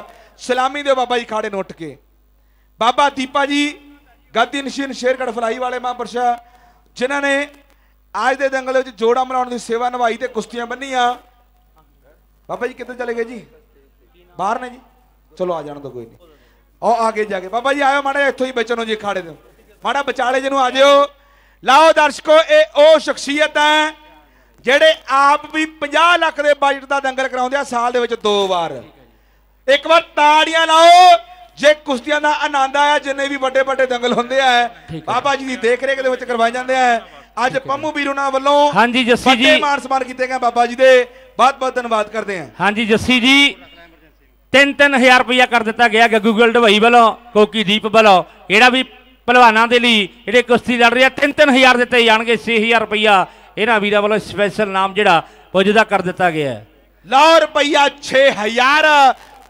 ਸਲਾਮੀ ਦਿਓ ਬਾਬਾ ਜੀ ਖਾੜੇ ਨੂੰ ਉੱਠ ਕੇ ਬਾਬਾ ਦੀਪਾ ਜੀ ਗਾਦੀ ਨਸ਼ੀਨ ਸ਼ੇਰਗੜ ਫਲਾਈ ਵਾਲੇ ਮਹਾਂਪੁਰਸ਼ਾ ਜਿਨ੍ਹਾਂ ਨੇ ਅੱਜ ਦੇ ਦੰਗਲ ਵਿੱਚ ਜੋੜਾ ਮਰਾਉਣ ਦੀ ਸੇਵਾ ਨਿਭਾਈ ਤੇ ਕੁਸ਼ਤੀਆਂ ਬੰਨੀਆਂ ਬਾਬਾ ਜੀ ਕਿੱਥੇ ਚਲੇ ਗਏ ਜੀ ਬਾਹਰ ਨੇ ਜੀ ਚਲੋ ਆ ਜਾਣ ਦੋ ਕੋਈ ਨਹੀਂ ਉਹ ਆਗੇ ਜਾ ਕੇ ਬਾਬਾ ਜੀ ਆਇਓ ਮਾੜਾ ਇੱਥੋਂ ਹੀ ਬਚਨੋ ਜੀ ਖਾੜੇ ਦੇ ਮਾੜਾ ਵਿਚਾਲੇ ਜਿਹਨੂੰ ਆ ਜਿਓ ਲਾਓ ਦਰਸ਼ਕੋ ਇਹ ਉਹ ਸ਼ਖਸੀਅਤ ਹੈ ਜਿਹੜੇ ਆਪ ਵੀ 50 ਲੱਖ ਦੇ ਬਜਟ ਦਾ ਦੰਗਲ ਕਰਾਉਂਦੇ ਆ ਸਾਲ ਦੇ ਵਿੱਚ ਦੋ ਵਾਰ ਇੱਕ ਵਾਰ ਤਾੜੀਆਂ ਲਾਓ ਜੇ ਕੁਸ਼ਤੀਆਂ ਦਾ ਆਨੰਦ ਆਇਆ ਜਿੰਨੇ ਵੀ ਵੱਡੇ ਵੱਡੇ ਦੰਗਲ ਹੁੰਦੇ ਆ ਬਾਬਾ ਜੀ ਦੀ ਦੇਖ ਰੇਖ ਦੇ ਵਿੱਚ ਕਰਵਾਏ ਜਾਂਦੇ ਆ ਅੱਜ ਪੰਮੂ ਵੀਰੂਨਾ ਵੱਲੋਂ ਹਾਂਜੀ ਜੱਸੀ ਜੀ ਵੱਡੇ ਮਾਨ ਸਨਮਾਨ ਕੀਤੇ ਗਏ ਬਾਬਾ ਜੀ ਦੇ ਬਹੁਤ ਬਹੁਤ ਧੰਨਵਾਦ ਕਰਦੇ ਆ ਹਾਂਜੀ ਜੱਸੀ ਜੀ 3-3000 ਰੁਪਇਆ ਕਰ ਦਿੱਤਾ ਗਿਆ ਗੱਗੂ ਗਿਲਡ ਭਾਈ ਵੱਲੋਂ ਕੋਕੀ ਦੀਪ ਵੱਲੋਂ ਇਹੜਾ ਵੀ ਪਹਿਲਵਾਨਾਂ ਦੇ ਲਈ ਜਿਹੜੇ ਕੁਸ਼ਤੀ ਲੜ ਰਹੇ ਆ 3-3000 ਦਿੱਤੇ ਜਾਣਗੇ 6000 ਰੁਪਇਆ ਇਹਨਾਂ ਵੀਰਾਂ ਵੱਲੋਂ ਸਪੈਸ਼ਲ ਨਾਮ ਜਿਹੜਾ ਪੁੱਜਦਾ ਕਰ ਦਿੱਤਾ ਗਿਆ ਲਓ ਰੁਪਇਆ 6000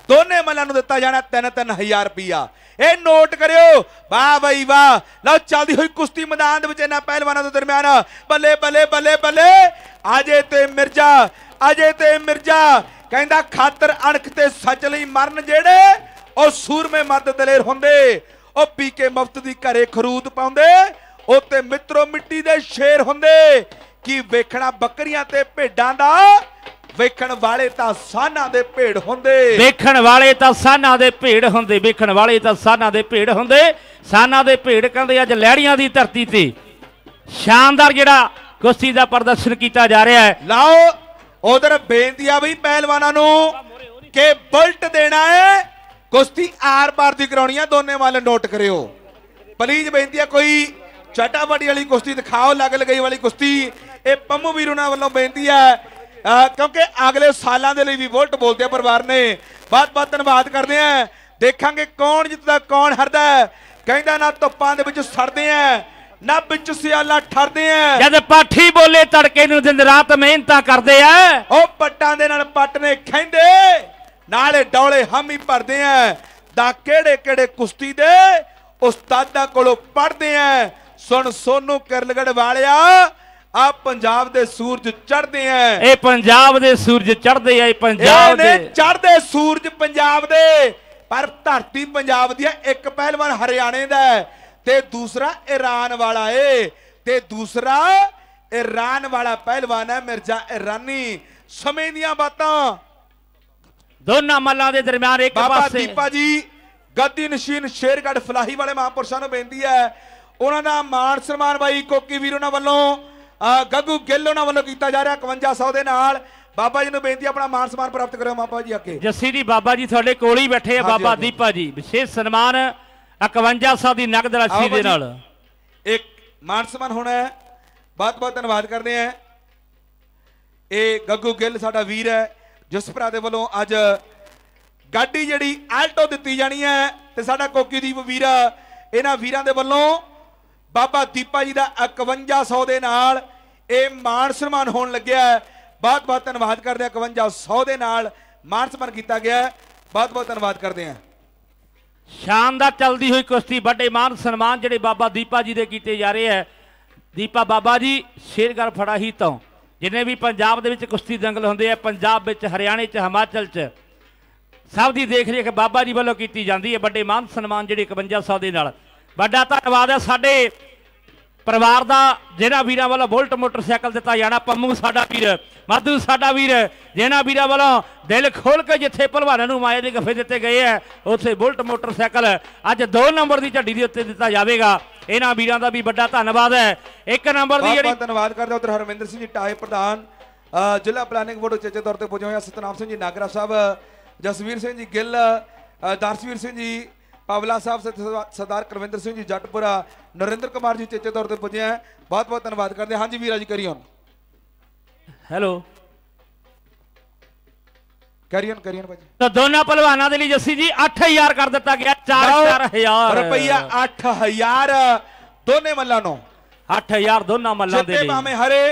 ਦੋਨੇ ਮੱਲਾਂ ਨੂੰ ਦਿੱਤਾ ਜਾਣਾ 3-3000 ਰੁਪਇਆ ਇਹ ਨੋਟ ਕਰਿਓ ਵਾਹ ਬਈ ਵਾਹ ਲਓ ਚੱਲਦੀ ਹੋਈ ਕੁਸ਼ਤੀ ਮੈਦਾਨ ਦੇ ਵਿੱਚ ਇਹਨਾਂ ਪਹਿਲਵਾਨਾਂ ਦੇ ਦਰਮਿਆਨ ਬੱਲੇ ਬੱਲੇ ਬੱਲੇ ਬੱਲੇ ਅਜੇ ਤੇ ਮਿਰਜ਼ਾ ਅਜੇ ਤੇ ਮਿਰਜ਼ਾ ਕਹਿੰਦਾ ਖਾਤਰ ਅਣਖ ਤੇ ਸੱਚ ਲਈ ਮਰਨ ਜਿਹੜੇ ਉਹ ਸੂਰਮੇ ਮਰਦ ਦਲੇਰ ਹੁੰਦੇ ਉਹ ਪੀ ਕੇ ਮੁਫਤ ਦੀ ਘਰੇ ਖਰੂਦ ਪਾਉਂਦੇ ਉਹ ਤੇ ਮਿੱਤਰੋ ਮਿੱਟੀ ਦੇ ਸ਼ੇਰ ਹੁੰਦੇ ਕੀ ਵੇਖਣਾ ਬੱਕਰੀਆਂ ਤੇ ਭੇਡਾਂ ਦਾ ਵੇਖਣ ਵਾਲੇ ਤਾਂ ਸਾਨਾ ਦੇ ਭੇੜ ਹੁੰਦੇ ਵੇਖਣ ਵਾਲੇ ਤਾਂ ਸਾਨਾ ਦੇ ਭੇੜ ਹੁੰਦੇ ਵੇਖਣ ਵਾਲੇ ਤਾਂ ਸਾਨਾ ਦੇ ਭੇੜ ਹੁੰਦੇ ਸਾਨਾ ਦੇ ਭੇੜ ਕਹਿੰਦੇ ਅੱਜ ਲਹਿੜੀਆਂ ਦੀ ਧਰਤੀ ਤੇ ਸ਼ਾਨਦਾਰ ਜਿਹੜਾ ਕੁਸ਼ਤੀ ਦਾ ਪ੍ਰਦਰਸ਼ਨ ਕੀਤਾ ਜਾ ਰਿਹਾ ਹੈ ਲਾਓ ਉਧਰ ਬੇਨਤੀ ਆ ਬਈ ਪਹਿਲਵਾਨਾਂ ਨੂੰ ਕਿ ਬਲਟ ਦੇਣਾ ਹੈ ਕੁਸ਼ਤੀ ਆਰ-ਪਾਰ ਦੀ ਕਰਾਉਣੀ ਆ ਦੋਨੇ ਵਾਲੇ ਨੋਟ ਕਰਿਓ ਪਲੀਜ਼ ਬੇਨਤੀ ਆ ਕੋਈ ਚਟਾਵਟੀ ਵਾਲੀ ਕੁਸ਼ਤੀ ਦਿਖਾਓ ਲੱਗ ਲਗਈ ਵਾਲੀ ਕੁਸ਼ਤੀ ਇਹ ਪੰਮੂ ਵੀਰ ਉਹਨਾਂ ਵੱਲੋਂ ਬੇਨਤੀ ਹੈ ਕਿਉਂਕਿ ਅਗਲੇ ਸਾਲਾਂ ਦੇ ਲਈ ਵੀ ਬੁਲਟ ਬੋਲਦੇ ਆ ਪਰਿਵਾਰ ਨੇ ਬਹੁਤ ਬਹੁਤ ਧੰਨਵਾਦ ਕਰਦੇ ਆ ਦੇਖਾਂਗੇ ਕੌਣ ਜਿੱਤਦਾ ਕੌਣ ਹਰਦਾ ਕਹਿੰਦਾ ਨਾ ਧੁੱਪਾਂ ਦੇ ਵਿੱਚ ਸੜਦੇ ਆ ਨਾ ਵਿੱਚ ਸਿਆਲਾ ਠਰਦੇ ਆ ਜਦ ਪਾਠੀ ਬੋਲੇ ਤੜਕੇ ਨੂੰ ਦਿਨ ਰਾਤ ਮਿਹਨਤਾਂ ਕਰਦੇ ਆ ਉਹ ਪੱਟਾਂ ਦੇ ਨਾਲ ਪੱਟ ਨੇ ਖੈਂਦੇ ਨਾਲੇ ਡੌਲੇ ਹਮੀ ਭਰਦੇ ਆ ਦਾ ਕਿਹੜੇ ਕਿਹੜੇ ਕੁਸ਼ਤੀ ਦੇ ਉਸਤਾਦਾਂ ਕੋਲੋਂ ਪੜਦੇ ਆ ਸੁਣ ਸੋਨੂ ਕਿਰਲਗੜ ਵਾਲਿਆ ਆ ਪੰਜਾਬ ਦੇ ਸੂਰਜ ਚੜਦੇ ਆ ਇਹ ਪੰਜਾਬ ਦੇ ਸੂਰਜ ਚੜਦੇ ਆ ਪੰਜਾਬ ਦੇ ਇਹਨੇ ਚੜਦੇ ਸੂਰਜ ਪੰਜਾਬ ਦੇ ਪਰ ਧਰਤੀ ਪੰਜਾਬ ਦੀ ਆ ਇੱਕ ਪਹਿਲਵਾਨ ਹਰਿਆਣੇ ਦਾ ਤੇ ਦੂਸਰਾ ਈਰਾਨ ਵਾਲਾ ਏ ਤੇ ਦੂਸਰਾ ਈਰਾਨ ਵਾਲਾ ਪਹਿਲਵਾਨ ਹੈ ਮਿਰਜ਼ਾ ਇਰਾਨੀ ਸਮੇਂ ਦੀਆਂ ਬਾਤਾਂ ਦੋਨਾਂ ਮੱਲਾਂ ਦੇ ਦਰਮਿਆਨ ਇੱਕ ਪਾਸੇ ਬਾਬਾ ਦੀਪਾ ਜੀ ਗੱਦੀ ਨਸ਼ੀਨ ਸ਼ੇਰਗੜ ਫਲਾਹੀ ਵਾਲੇ ਮਹਾਂਪੁਰਸ਼ਾਂ ਨੂੰ ਬੇਨਤੀ ਹੈ ਉਹਨਾਂ ਦਾ ਮਾਣ ਸਨਮਾਨ ਬਾਈ ਕੋਕੀ ਵੀਰ ਉਹਨਾਂ ਵੱਲੋਂ ਗੱਗੂ ਗਿੱਲ ਉਹਨਾਂ ਵੱਲੋਂ ਕੀਤਾ ਜਾ ਰਿਹਾ 5100 ਦੇ ਨਾਲ ਬਾਬਾ ਜੀ ਨੂੰ ਬੇਨਤੀ ਆਪਣਾ ਮਾਨ ਸਨਮਾਨ ਪ੍ਰਾਪਤ ਕਰਿਓ ਮਾਪਾ ਜੀ ਅੱਗੇ ਜੱਸੀ ਜੀ ਬਾਬਾ ਜੀ ਤੁਹਾਡੇ ਕੋਲ ਹੀ ਬੈਠੇ ਆ ਬਾਬਾ ਦੀਪਾ ਜੀ ਵਿਸ਼ੇਸ਼ ਸਨਮਾਨ 5100 ਦੀ ਨਗਦ ਰਾਸ਼ੀ ਦੇ ਨਾਲ ਇੱਕ ਮਾਨ ਸਨਮਾਨ ਹੋਣਾ ਹੈ ਬਹੁਤ ਬਹੁਤ ਧੰਨਵਾਦ ਕਰਦੇ ਆ ਇਹ ਗੱਗੂ ਗਿੱਲ ਸਾਡਾ ਵੀਰ ਹੈ ਜਿਸ ਭਰਾ ਦੇ ਵੱਲੋਂ ਅੱਜ ਗੱਡੀ ਜਿਹੜੀ ਆਲਟੋ ਦਿੱਤੀ ਜਾਣੀ ਹੈ ਤੇ ਸਾਡਾ ਕੋਕੀ ਦੀਪ ਵੀਰ ਇਹਨਾਂ ਵੀਰਾਂ ਦੇ ਵੱਲੋਂ ਬਾਬਾ ਦੀਪਾ ਜੀ ਦਾ 5100 ਦੇ ਨਾਲ ਇਹ ਮਾਨ ਸਨਮਾਨ ਹੋਣ ਲੱਗਿਆ ਹੈ ਬਹੁਤ ਬਹੁਤ ਧੰਨਵਾਦ ਕਰਦੇ ਆ 5100 ਦੇ ਨਾਲ ਮਾਨ ਸਨਮਾਨ ਕੀਤਾ ਗਿਆ ਹੈ ਬਹੁਤ ਬਹੁਤ ਧੰਨਵਾਦ ਕਰਦੇ ਆ ਸ਼ਾਨਦਾਰ ਚੱਲਦੀ ਹੋਈ ਕੁਸ਼ਤੀ ਵੱਡੇ ਮਾਨ ਸਨਮਾਨ ਜਿਹੜੇ ਬਾਬਾ ਦੀਪਾ ਜੀ ਦੇ ਕੀਤੇ ਜਾ ਰਹੇ ਹੈ ਦੀਪਾ ਬਾਬਾ ਜੀ ਸ਼ੇਰਗੜ ਹੀ ਤੋਂ ਜਿੰਨੇ ਵੀ ਪੰਜਾਬ ਦੇ ਵਿੱਚ ਕੁਸ਼ਤੀ ਜੰਗਲ ਹੁੰਦੇ ਆ ਪੰਜਾਬ ਵਿੱਚ ਹਰਿਆਣੇ 'ਚ ਹਿਮਾਚਲ 'ਚ ਸਭ ਦੀ ਦੇਖ ਕਿ ਬਾਬਾ ਜੀ ਵੱਲੋਂ ਕੀਤੀ ਜਾਂਦੀ ਹੈ ਵੱਡੇ ਮਾਨ ਸਨਮਾਨ ਜਿਹੜੇ 5100 ਦੇ ਨਾਲ ਵੱਡਾ ਧੰਨਵਾਦ ਹੈ ਸਾਡੇ ਪਰਿਵਾਰ ਦਾ ਜਿਹੜਾ ਵੀਰਾਂ ਵੱਲੋਂ ਬੁਲਟ ਮੋਟਰਸਾਈਕਲ ਦਿੱਤਾ ਜਾਣਾ ਪੰਮੂ ਸਾਡਾ ਵੀਰ ਮਾਧੂ ਸਾਡਾ ਵੀਰ ਜਿਹਨਾਂ ਵੀਰਾਂ ਵੱਲੋਂ ਦਿਲ ਖੋਲ ਕੇ ਜਿੱਥੇ ਭਲਵਾਨਾਂ ਨੂੰ ਮਾਇਆ ਦੇ ਗੱਫੇ ਦਿੱਤੇ ਗਏ ਆ ਉੱਥੇ ਬੁਲਟ ਮੋਟਰਸਾਈਕਲ ਅੱਜ 2 ਨੰਬਰ ਦੀ ਝੱਡੀ ਦੇ ਉੱਤੇ ਦਿੱਤਾ ਜਾਵੇਗਾ ਇਹਨਾਂ ਵੀਰਾਂ ਦਾ ਵੀ ਵੱਡਾ ਧੰਨਵਾਦ ਹੈ ਇੱਕ ਨੰਬਰ ਦੀ ਜਿਹੜੀ ਧੰਨਵਾਦ ਕਰਦਾ ਉਧਰ ਹਰਮਿੰਦਰ ਸਿੰਘ ਜੀ ਟਾਈ ਪ੍ਰਧਾਨ ਜ਼ਿਲ੍ਹਾ ਪਲਾਨਿੰਗ ਬੋਰਡ ਚੇਚੇ ਤੌਰ ਤੇ ਪੁੱਜੇ ਹੋਏ ਸਤਨਾਮ ਸਿੰਘ ਜੀ ਨਾਗਰਾ ਸਾਹਿਬ ਜਸਵੀਰ ਸਿੰਘ ਜੀ ਗਿੱਲ ਦਰਸ਼ਵੀਰ ਸਿੰਘ ਜੀ ਪਾਵਲਾ ਸਾਹਿਬ ਸਰਦਾਰ ਕਰਵਿੰਦਰ ਸਿੰਘ ਜੀ ਜੱਟਪੁਰਾ ਨਰਿੰਦਰ ਕੁਮਾਰ ਜੀ ਚੇਚੇ ਤੌਰ ਤੇ ਪੁੱਜੇ ਆ ਬਹੁਤ ਬਹੁਤ ਧੰਨਵਾਦ ਕਰਦੇ ਹਾਂ ਜੀ ਵੀਰਾ ਜੀ ਕਰੀ ਹੋਣ ਹੈਲੋ ਕੈਰੀਅਨ ਕੈਰੀਅਨ ਭਾਜੀ ਤਾਂ ਦੋਨਾਂ ਪਹਿਲਵਾਨਾਂ ਦੇ ਲਈ ਜੱਸੀ ਜੀ 8000 ਕਰ ਦਿੱਤਾ ਗਿਆ 4000 ਰੁਪਈਆ 8000 ਦੋਨੇ ਮੱਲਾਂ ਨੂੰ 8000 ਦੋਨਾਂ ਮੱਲਾਂ ਦੇ ਲਈ ਜਿੱਤੇ ਭਾਵੇਂ ਹਰੇ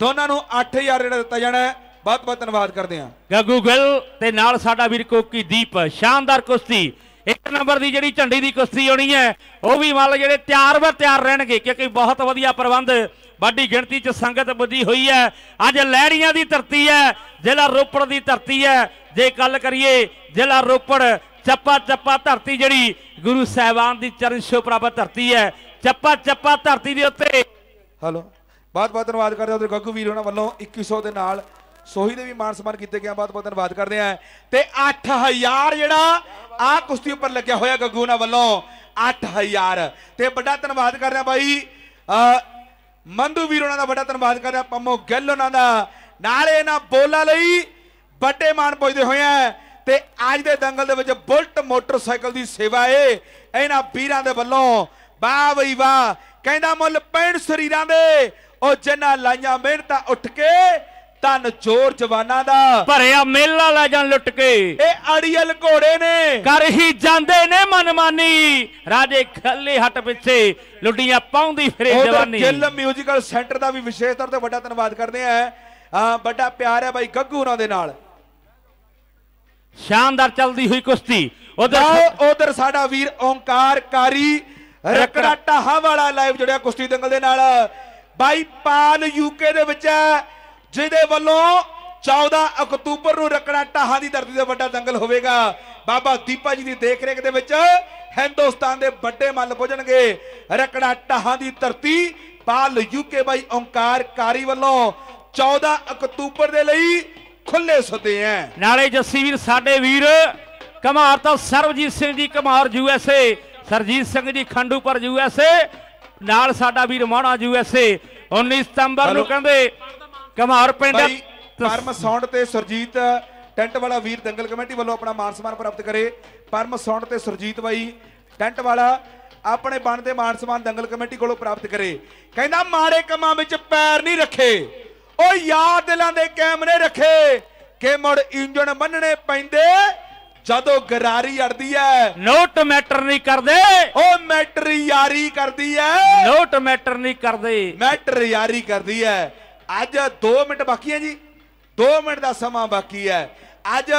ਦੋਨਾਂ ਨੂੰ 8000 ਜਿਹੜਾ ਦਿੱਤਾ ਜਾਣਾ ਬਹੁਤ ਬਹੁਤ ਧੰਨਵਾਦ ਕਰਦੇ ਹਾਂ ਗੱਗੂ ਗਿੱਲ ਤੇ ਨਾਲ ਸਾਡਾ ਵੀਰ ਕੋਕੀ ਦੀਪ ਸ਼ਾਨਦਾਰ ਕੁਸ਼ਤੀ ਇੱਕ ਨੰਬਰ ਦੀ ਜਿਹੜੀ ਝੰਡੀ ਦੀ ਕੁਸ਼ਤੀ ਹੋਣੀ ਹੈ ਉਹ ਵੀ ਮੱਲ ਜਿਹੜੇ ਤਿਆਰ ਵਰ ਤਿਆਰ ਰਹਿਣਗੇ ਕਿਉਂਕਿ ਬਹੁਤ ਵਧੀਆ ਪ੍ਰਬੰਧ ਵੱਡੀ ਗਿਣਤੀ 'ਚ ਸੰਗਤ ਬੁੱਧੀ ਹੋਈ ਹੈ ਅੱਜ ਲੈੜੀਆਂ ਦੀ ਧਰਤੀ ਹੈ ਜ਼ਿਲ੍ਹਾ ਰੋਪੜ ਦੀ ਧਰਤੀ ਹੈ ਜੇ ਗੱਲ ਕਰੀਏ ਜ਼ਿਲ੍ਹਾ ਰੋਪੜ ਚੱਪਾ ਚੱਪਾ ਧਰਤੀ ਜਿਹੜੀ ਗੁਰੂ ਸਾਹਿਬਾਨ ਦੀ ਚਰਨ ਛੋ ਪ੍ਰਾਪਤ ਧਰਤੀ ਹੈ ਚੱਪਾ ਚੱਪਾ ਧਰਤੀ ਦੇ ਉੱਤੇ ਹਲੋ ਬਹੁਤ ਬਹੁਤ ਧੰਨਵਾਦ ਕਰਦੇ ਹਾਂ ਉਹਦੇ ਗੱਗੂ ਵੀਰ ਉਹਨਾਂ ਵੱਲੋਂ 2100 ਦੇ ਨਾਲ ਸੋਹੀ ਦੇ ਵੀ ਮਾਨ ਸਨਮਾਨ ਕੀਤੇ ਗਿਆ ਬਹੁਤ ਬਹੁਤ ਧੰਨਵਾਦ ਕਰਦੇ ਆ ਤੇ 8000 ਜਿਹੜਾ ਆ ਕੁਸ਼ਤੀ ਉੱਪਰ ਲੱਗਿਆ ਹੋਇਆ ਗੱਗੂ ਨਾਲ ਵੱਲੋਂ 8000 ਤੇ ਵੱਡਾ ਧੰਨਵਾਦ ਕਰਦੇ ਆ ਬਾਈ ਮੰਦੂ ਵੀਰ ਉਹਨਾਂ ਦਾ ਵੱਡਾ ਧੰਨਵਾਦ ਕਰਦੇ ਆ ਪੰਮੋ ਗੱਲ ਉਹਨਾਂ ਦਾ ਨਾਲੇ ਨਾ ਬੋਲਾ ਲਈ ਵੱਡੇ ਮਾਨ ਪੁੱਜਦੇ ਹੋਏ ਆ ਤੇ ਅੱਜ ਦੇ ਦੰਗਲ ਦੇ ਵਿੱਚ ਬੁਲਟ ਮੋਟਰਸਾਈਕਲ ਦੀ ਸੇਵਾ ਏ ਇਹਨਾਂ ਵੀਰਾਂ ਦੇ ਵੱਲੋਂ ਵਾਹ ਬਈ ਵਾਹ ਕਹਿੰਦਾ ਮੁੱਲ ਪੈਣ ਸਰੀਰਾਂ ਦੇ ਉਹ ਜਿਨ੍ਹਾਂ ਲਾਈਆਂ ਮਿਹਨਤਾਂ ਉੱਠ ਕੇ ਤਨ ਚੋਰ ਜਵਾਨਾਂ ਦਾ ਭਰਿਆ ਮੇਲਾ ਲੈ ਜਾਣ ਲੁੱਟ ਕੇ ਇਹ ਅੜੀਲ ਘੋੜੇ ਨੇ ਕਰ ਹੀ ਜਾਂਦੇ ਨੇ ਮਨਮਾਨੀ ਰਾਜੇ ਖੱਲੇ ਹਟ ਪਿੱਛੇ ਲੁੱਡੀਆਂ ਪਾਉਂਦੀ ਫਿਰੇ ਜਵਾਨੀ ਉਹ ਜਿੱਲ ਮਿਊਜ਼ੀਕਲ ਸੈਂਟਰ ਦਾ ਵੀ ਵਿਸ਼ੇਸ਼ ਤੌਰ ਤੇ ਵੱਡਾ ਧੰਨਵਾਦ ਕਰਦੇ ਆ ਵੱਡਾ ਪਿਆਰ ਹੈ ਬਾਈ ਗੱਗੂ ਉਹਨਾਂ ਦੇ ਨਾਲ ਸ਼ਾਨਦਾਰ ਚੱਲਦੀ ਹੋਈ ਕੁਸ਼ਤੀ ਉਧਰ ਉਧਰ ਸਾਡਾ ਵੀਰ ਓੰਕਾਰ ਕਾਰੀ ਰਕੜਾ ਟਾਹਾ ਵਾਲਾ ਲਾਈਵ ਜੁੜਿਆ ਕੁਸ਼ਤੀ ਦੰਗਲ ਦੇ ਨਾਲ ਬਾਈ ਪਾਲ ਯੂਕੇ ਦੇ ਵਿੱਚ ਹੈ ਜਿਹਦੇ ਵੱਲੋਂ 14 ਅਕਤੂਬਰ ਨੂੰ ਰਕੜਾ ਟਾਹਾਂ ਦੀ ਧਰਤੀ ਤੇ ਵੱਡਾ ਦੰਗਲ ਹੋਵੇਗਾ ਬਾਬਾ ਦੀਪਾ ਜੀ ਦੀ ਦੇਖਰੇਖ ਦੇ ਵਿੱਚ ਹਿੰਦੁਸਤਾਨ ਦੇ ਵੱਡੇ ਮੱਲ ਪੁੱਜਣਗੇ ਰਕੜਾ ਟਾਹਾਂ ਦੀ ਧਰਤੀ ਪਾਲ ਯੂਕੇ ਬਾਈ ਓੰਕਾਰ ਕਾਰੀ ਵੱਲੋਂ 14 ਅਕਤੂਬਰ ਦੇ ਲਈ ਖੁੱਲੇ ਸੱਦੇ ਐ ਨਾਲੇ ਜੱਸੀ ਵੀਰ ਸਾਡੇ ਵੀਰ ਕਮਾਰ ਤਾਂ ਸਰਵਜੀਤ ਸਿੰਘ ਜੀ ਕਮਾਰ ਯੂਐਸਏ ਸਰਜੀਤ ਸਿੰਘ ਜੀ ਖੰਡੂਪਰ ਯੂਐਸਏ ਨਾਲ ਸਾਡਾ ਵੀਰ ਮਾਣਾ ਯੂਐਸਏ 19 ਸਤੰਬਰ ਨੂੰ ਕਹਿੰਦੇ ਕਮਾਰ ਪਿੰਡ ਪਰਮ ਸੌਂਡ ਤੇ ਸਰਜੀਤ ਟੈਂਟ ਵਾਲਾ ਵੀਰ ਦੰਗਲ ਕਮੇਟੀ ਵੱਲੋਂ ਆਪਣਾ ਮਾਨ ਸਨਮਾਨ ਪ੍ਰਾਪਤ ਕਰੇ ਪਰਮ ਸੌਂਡ ਤੇ ਸਰਜੀਤ ਬਾਈ ਟੈਂਟ ਵਾਲਾ ਆਪਣੇ ਦੇ ਮਾਨ ਸਨਮਾਨ ਦੰਗਲ ਕਮੇਟੀ ਕੋਲੋਂ ਪ੍ਰਾਪਤ ਕਰੇ ਕਹਿੰਦਾ ਮਾਰੇ ਕਮਾਂ ਵਿੱਚ ਪੈਰ ਨਹੀਂ ਰੱਖੇ ਉਹ ਯਾਦ ਦਿਲਾਂ ਦੇ ਕੈਮਰੇ ਰੱਖੇ ਕਿ ਮੜ ਇੰਜਣ ਬੰਨਣੇ ਪੈਂਦੇ ਜਦੋਂ ਗਰਾਰੀ ਅੜਦੀ ਐ ਨੋਟ ਮੈਟਰ ਨਹੀਂ ਕਰਦੇ ਉਹ ਮੈਟਰ ਯਾਰੀ ਕਰਦੀ ਐ ਨੋਟ ਮੈਟਰ ਨਹੀਂ ਕਰਦੇ ਮੈਟਰ ਯਾਰੀ ਕਰਦੀ ਐ ਅੱਜ 2 ਮਿੰਟ ਬਾਕੀ ਹੈ ਜੀ 2 ਮਿੰਟ ਦਾ ਸਮਾਂ ਬਾਕੀ ਹੈ ਅੱਜ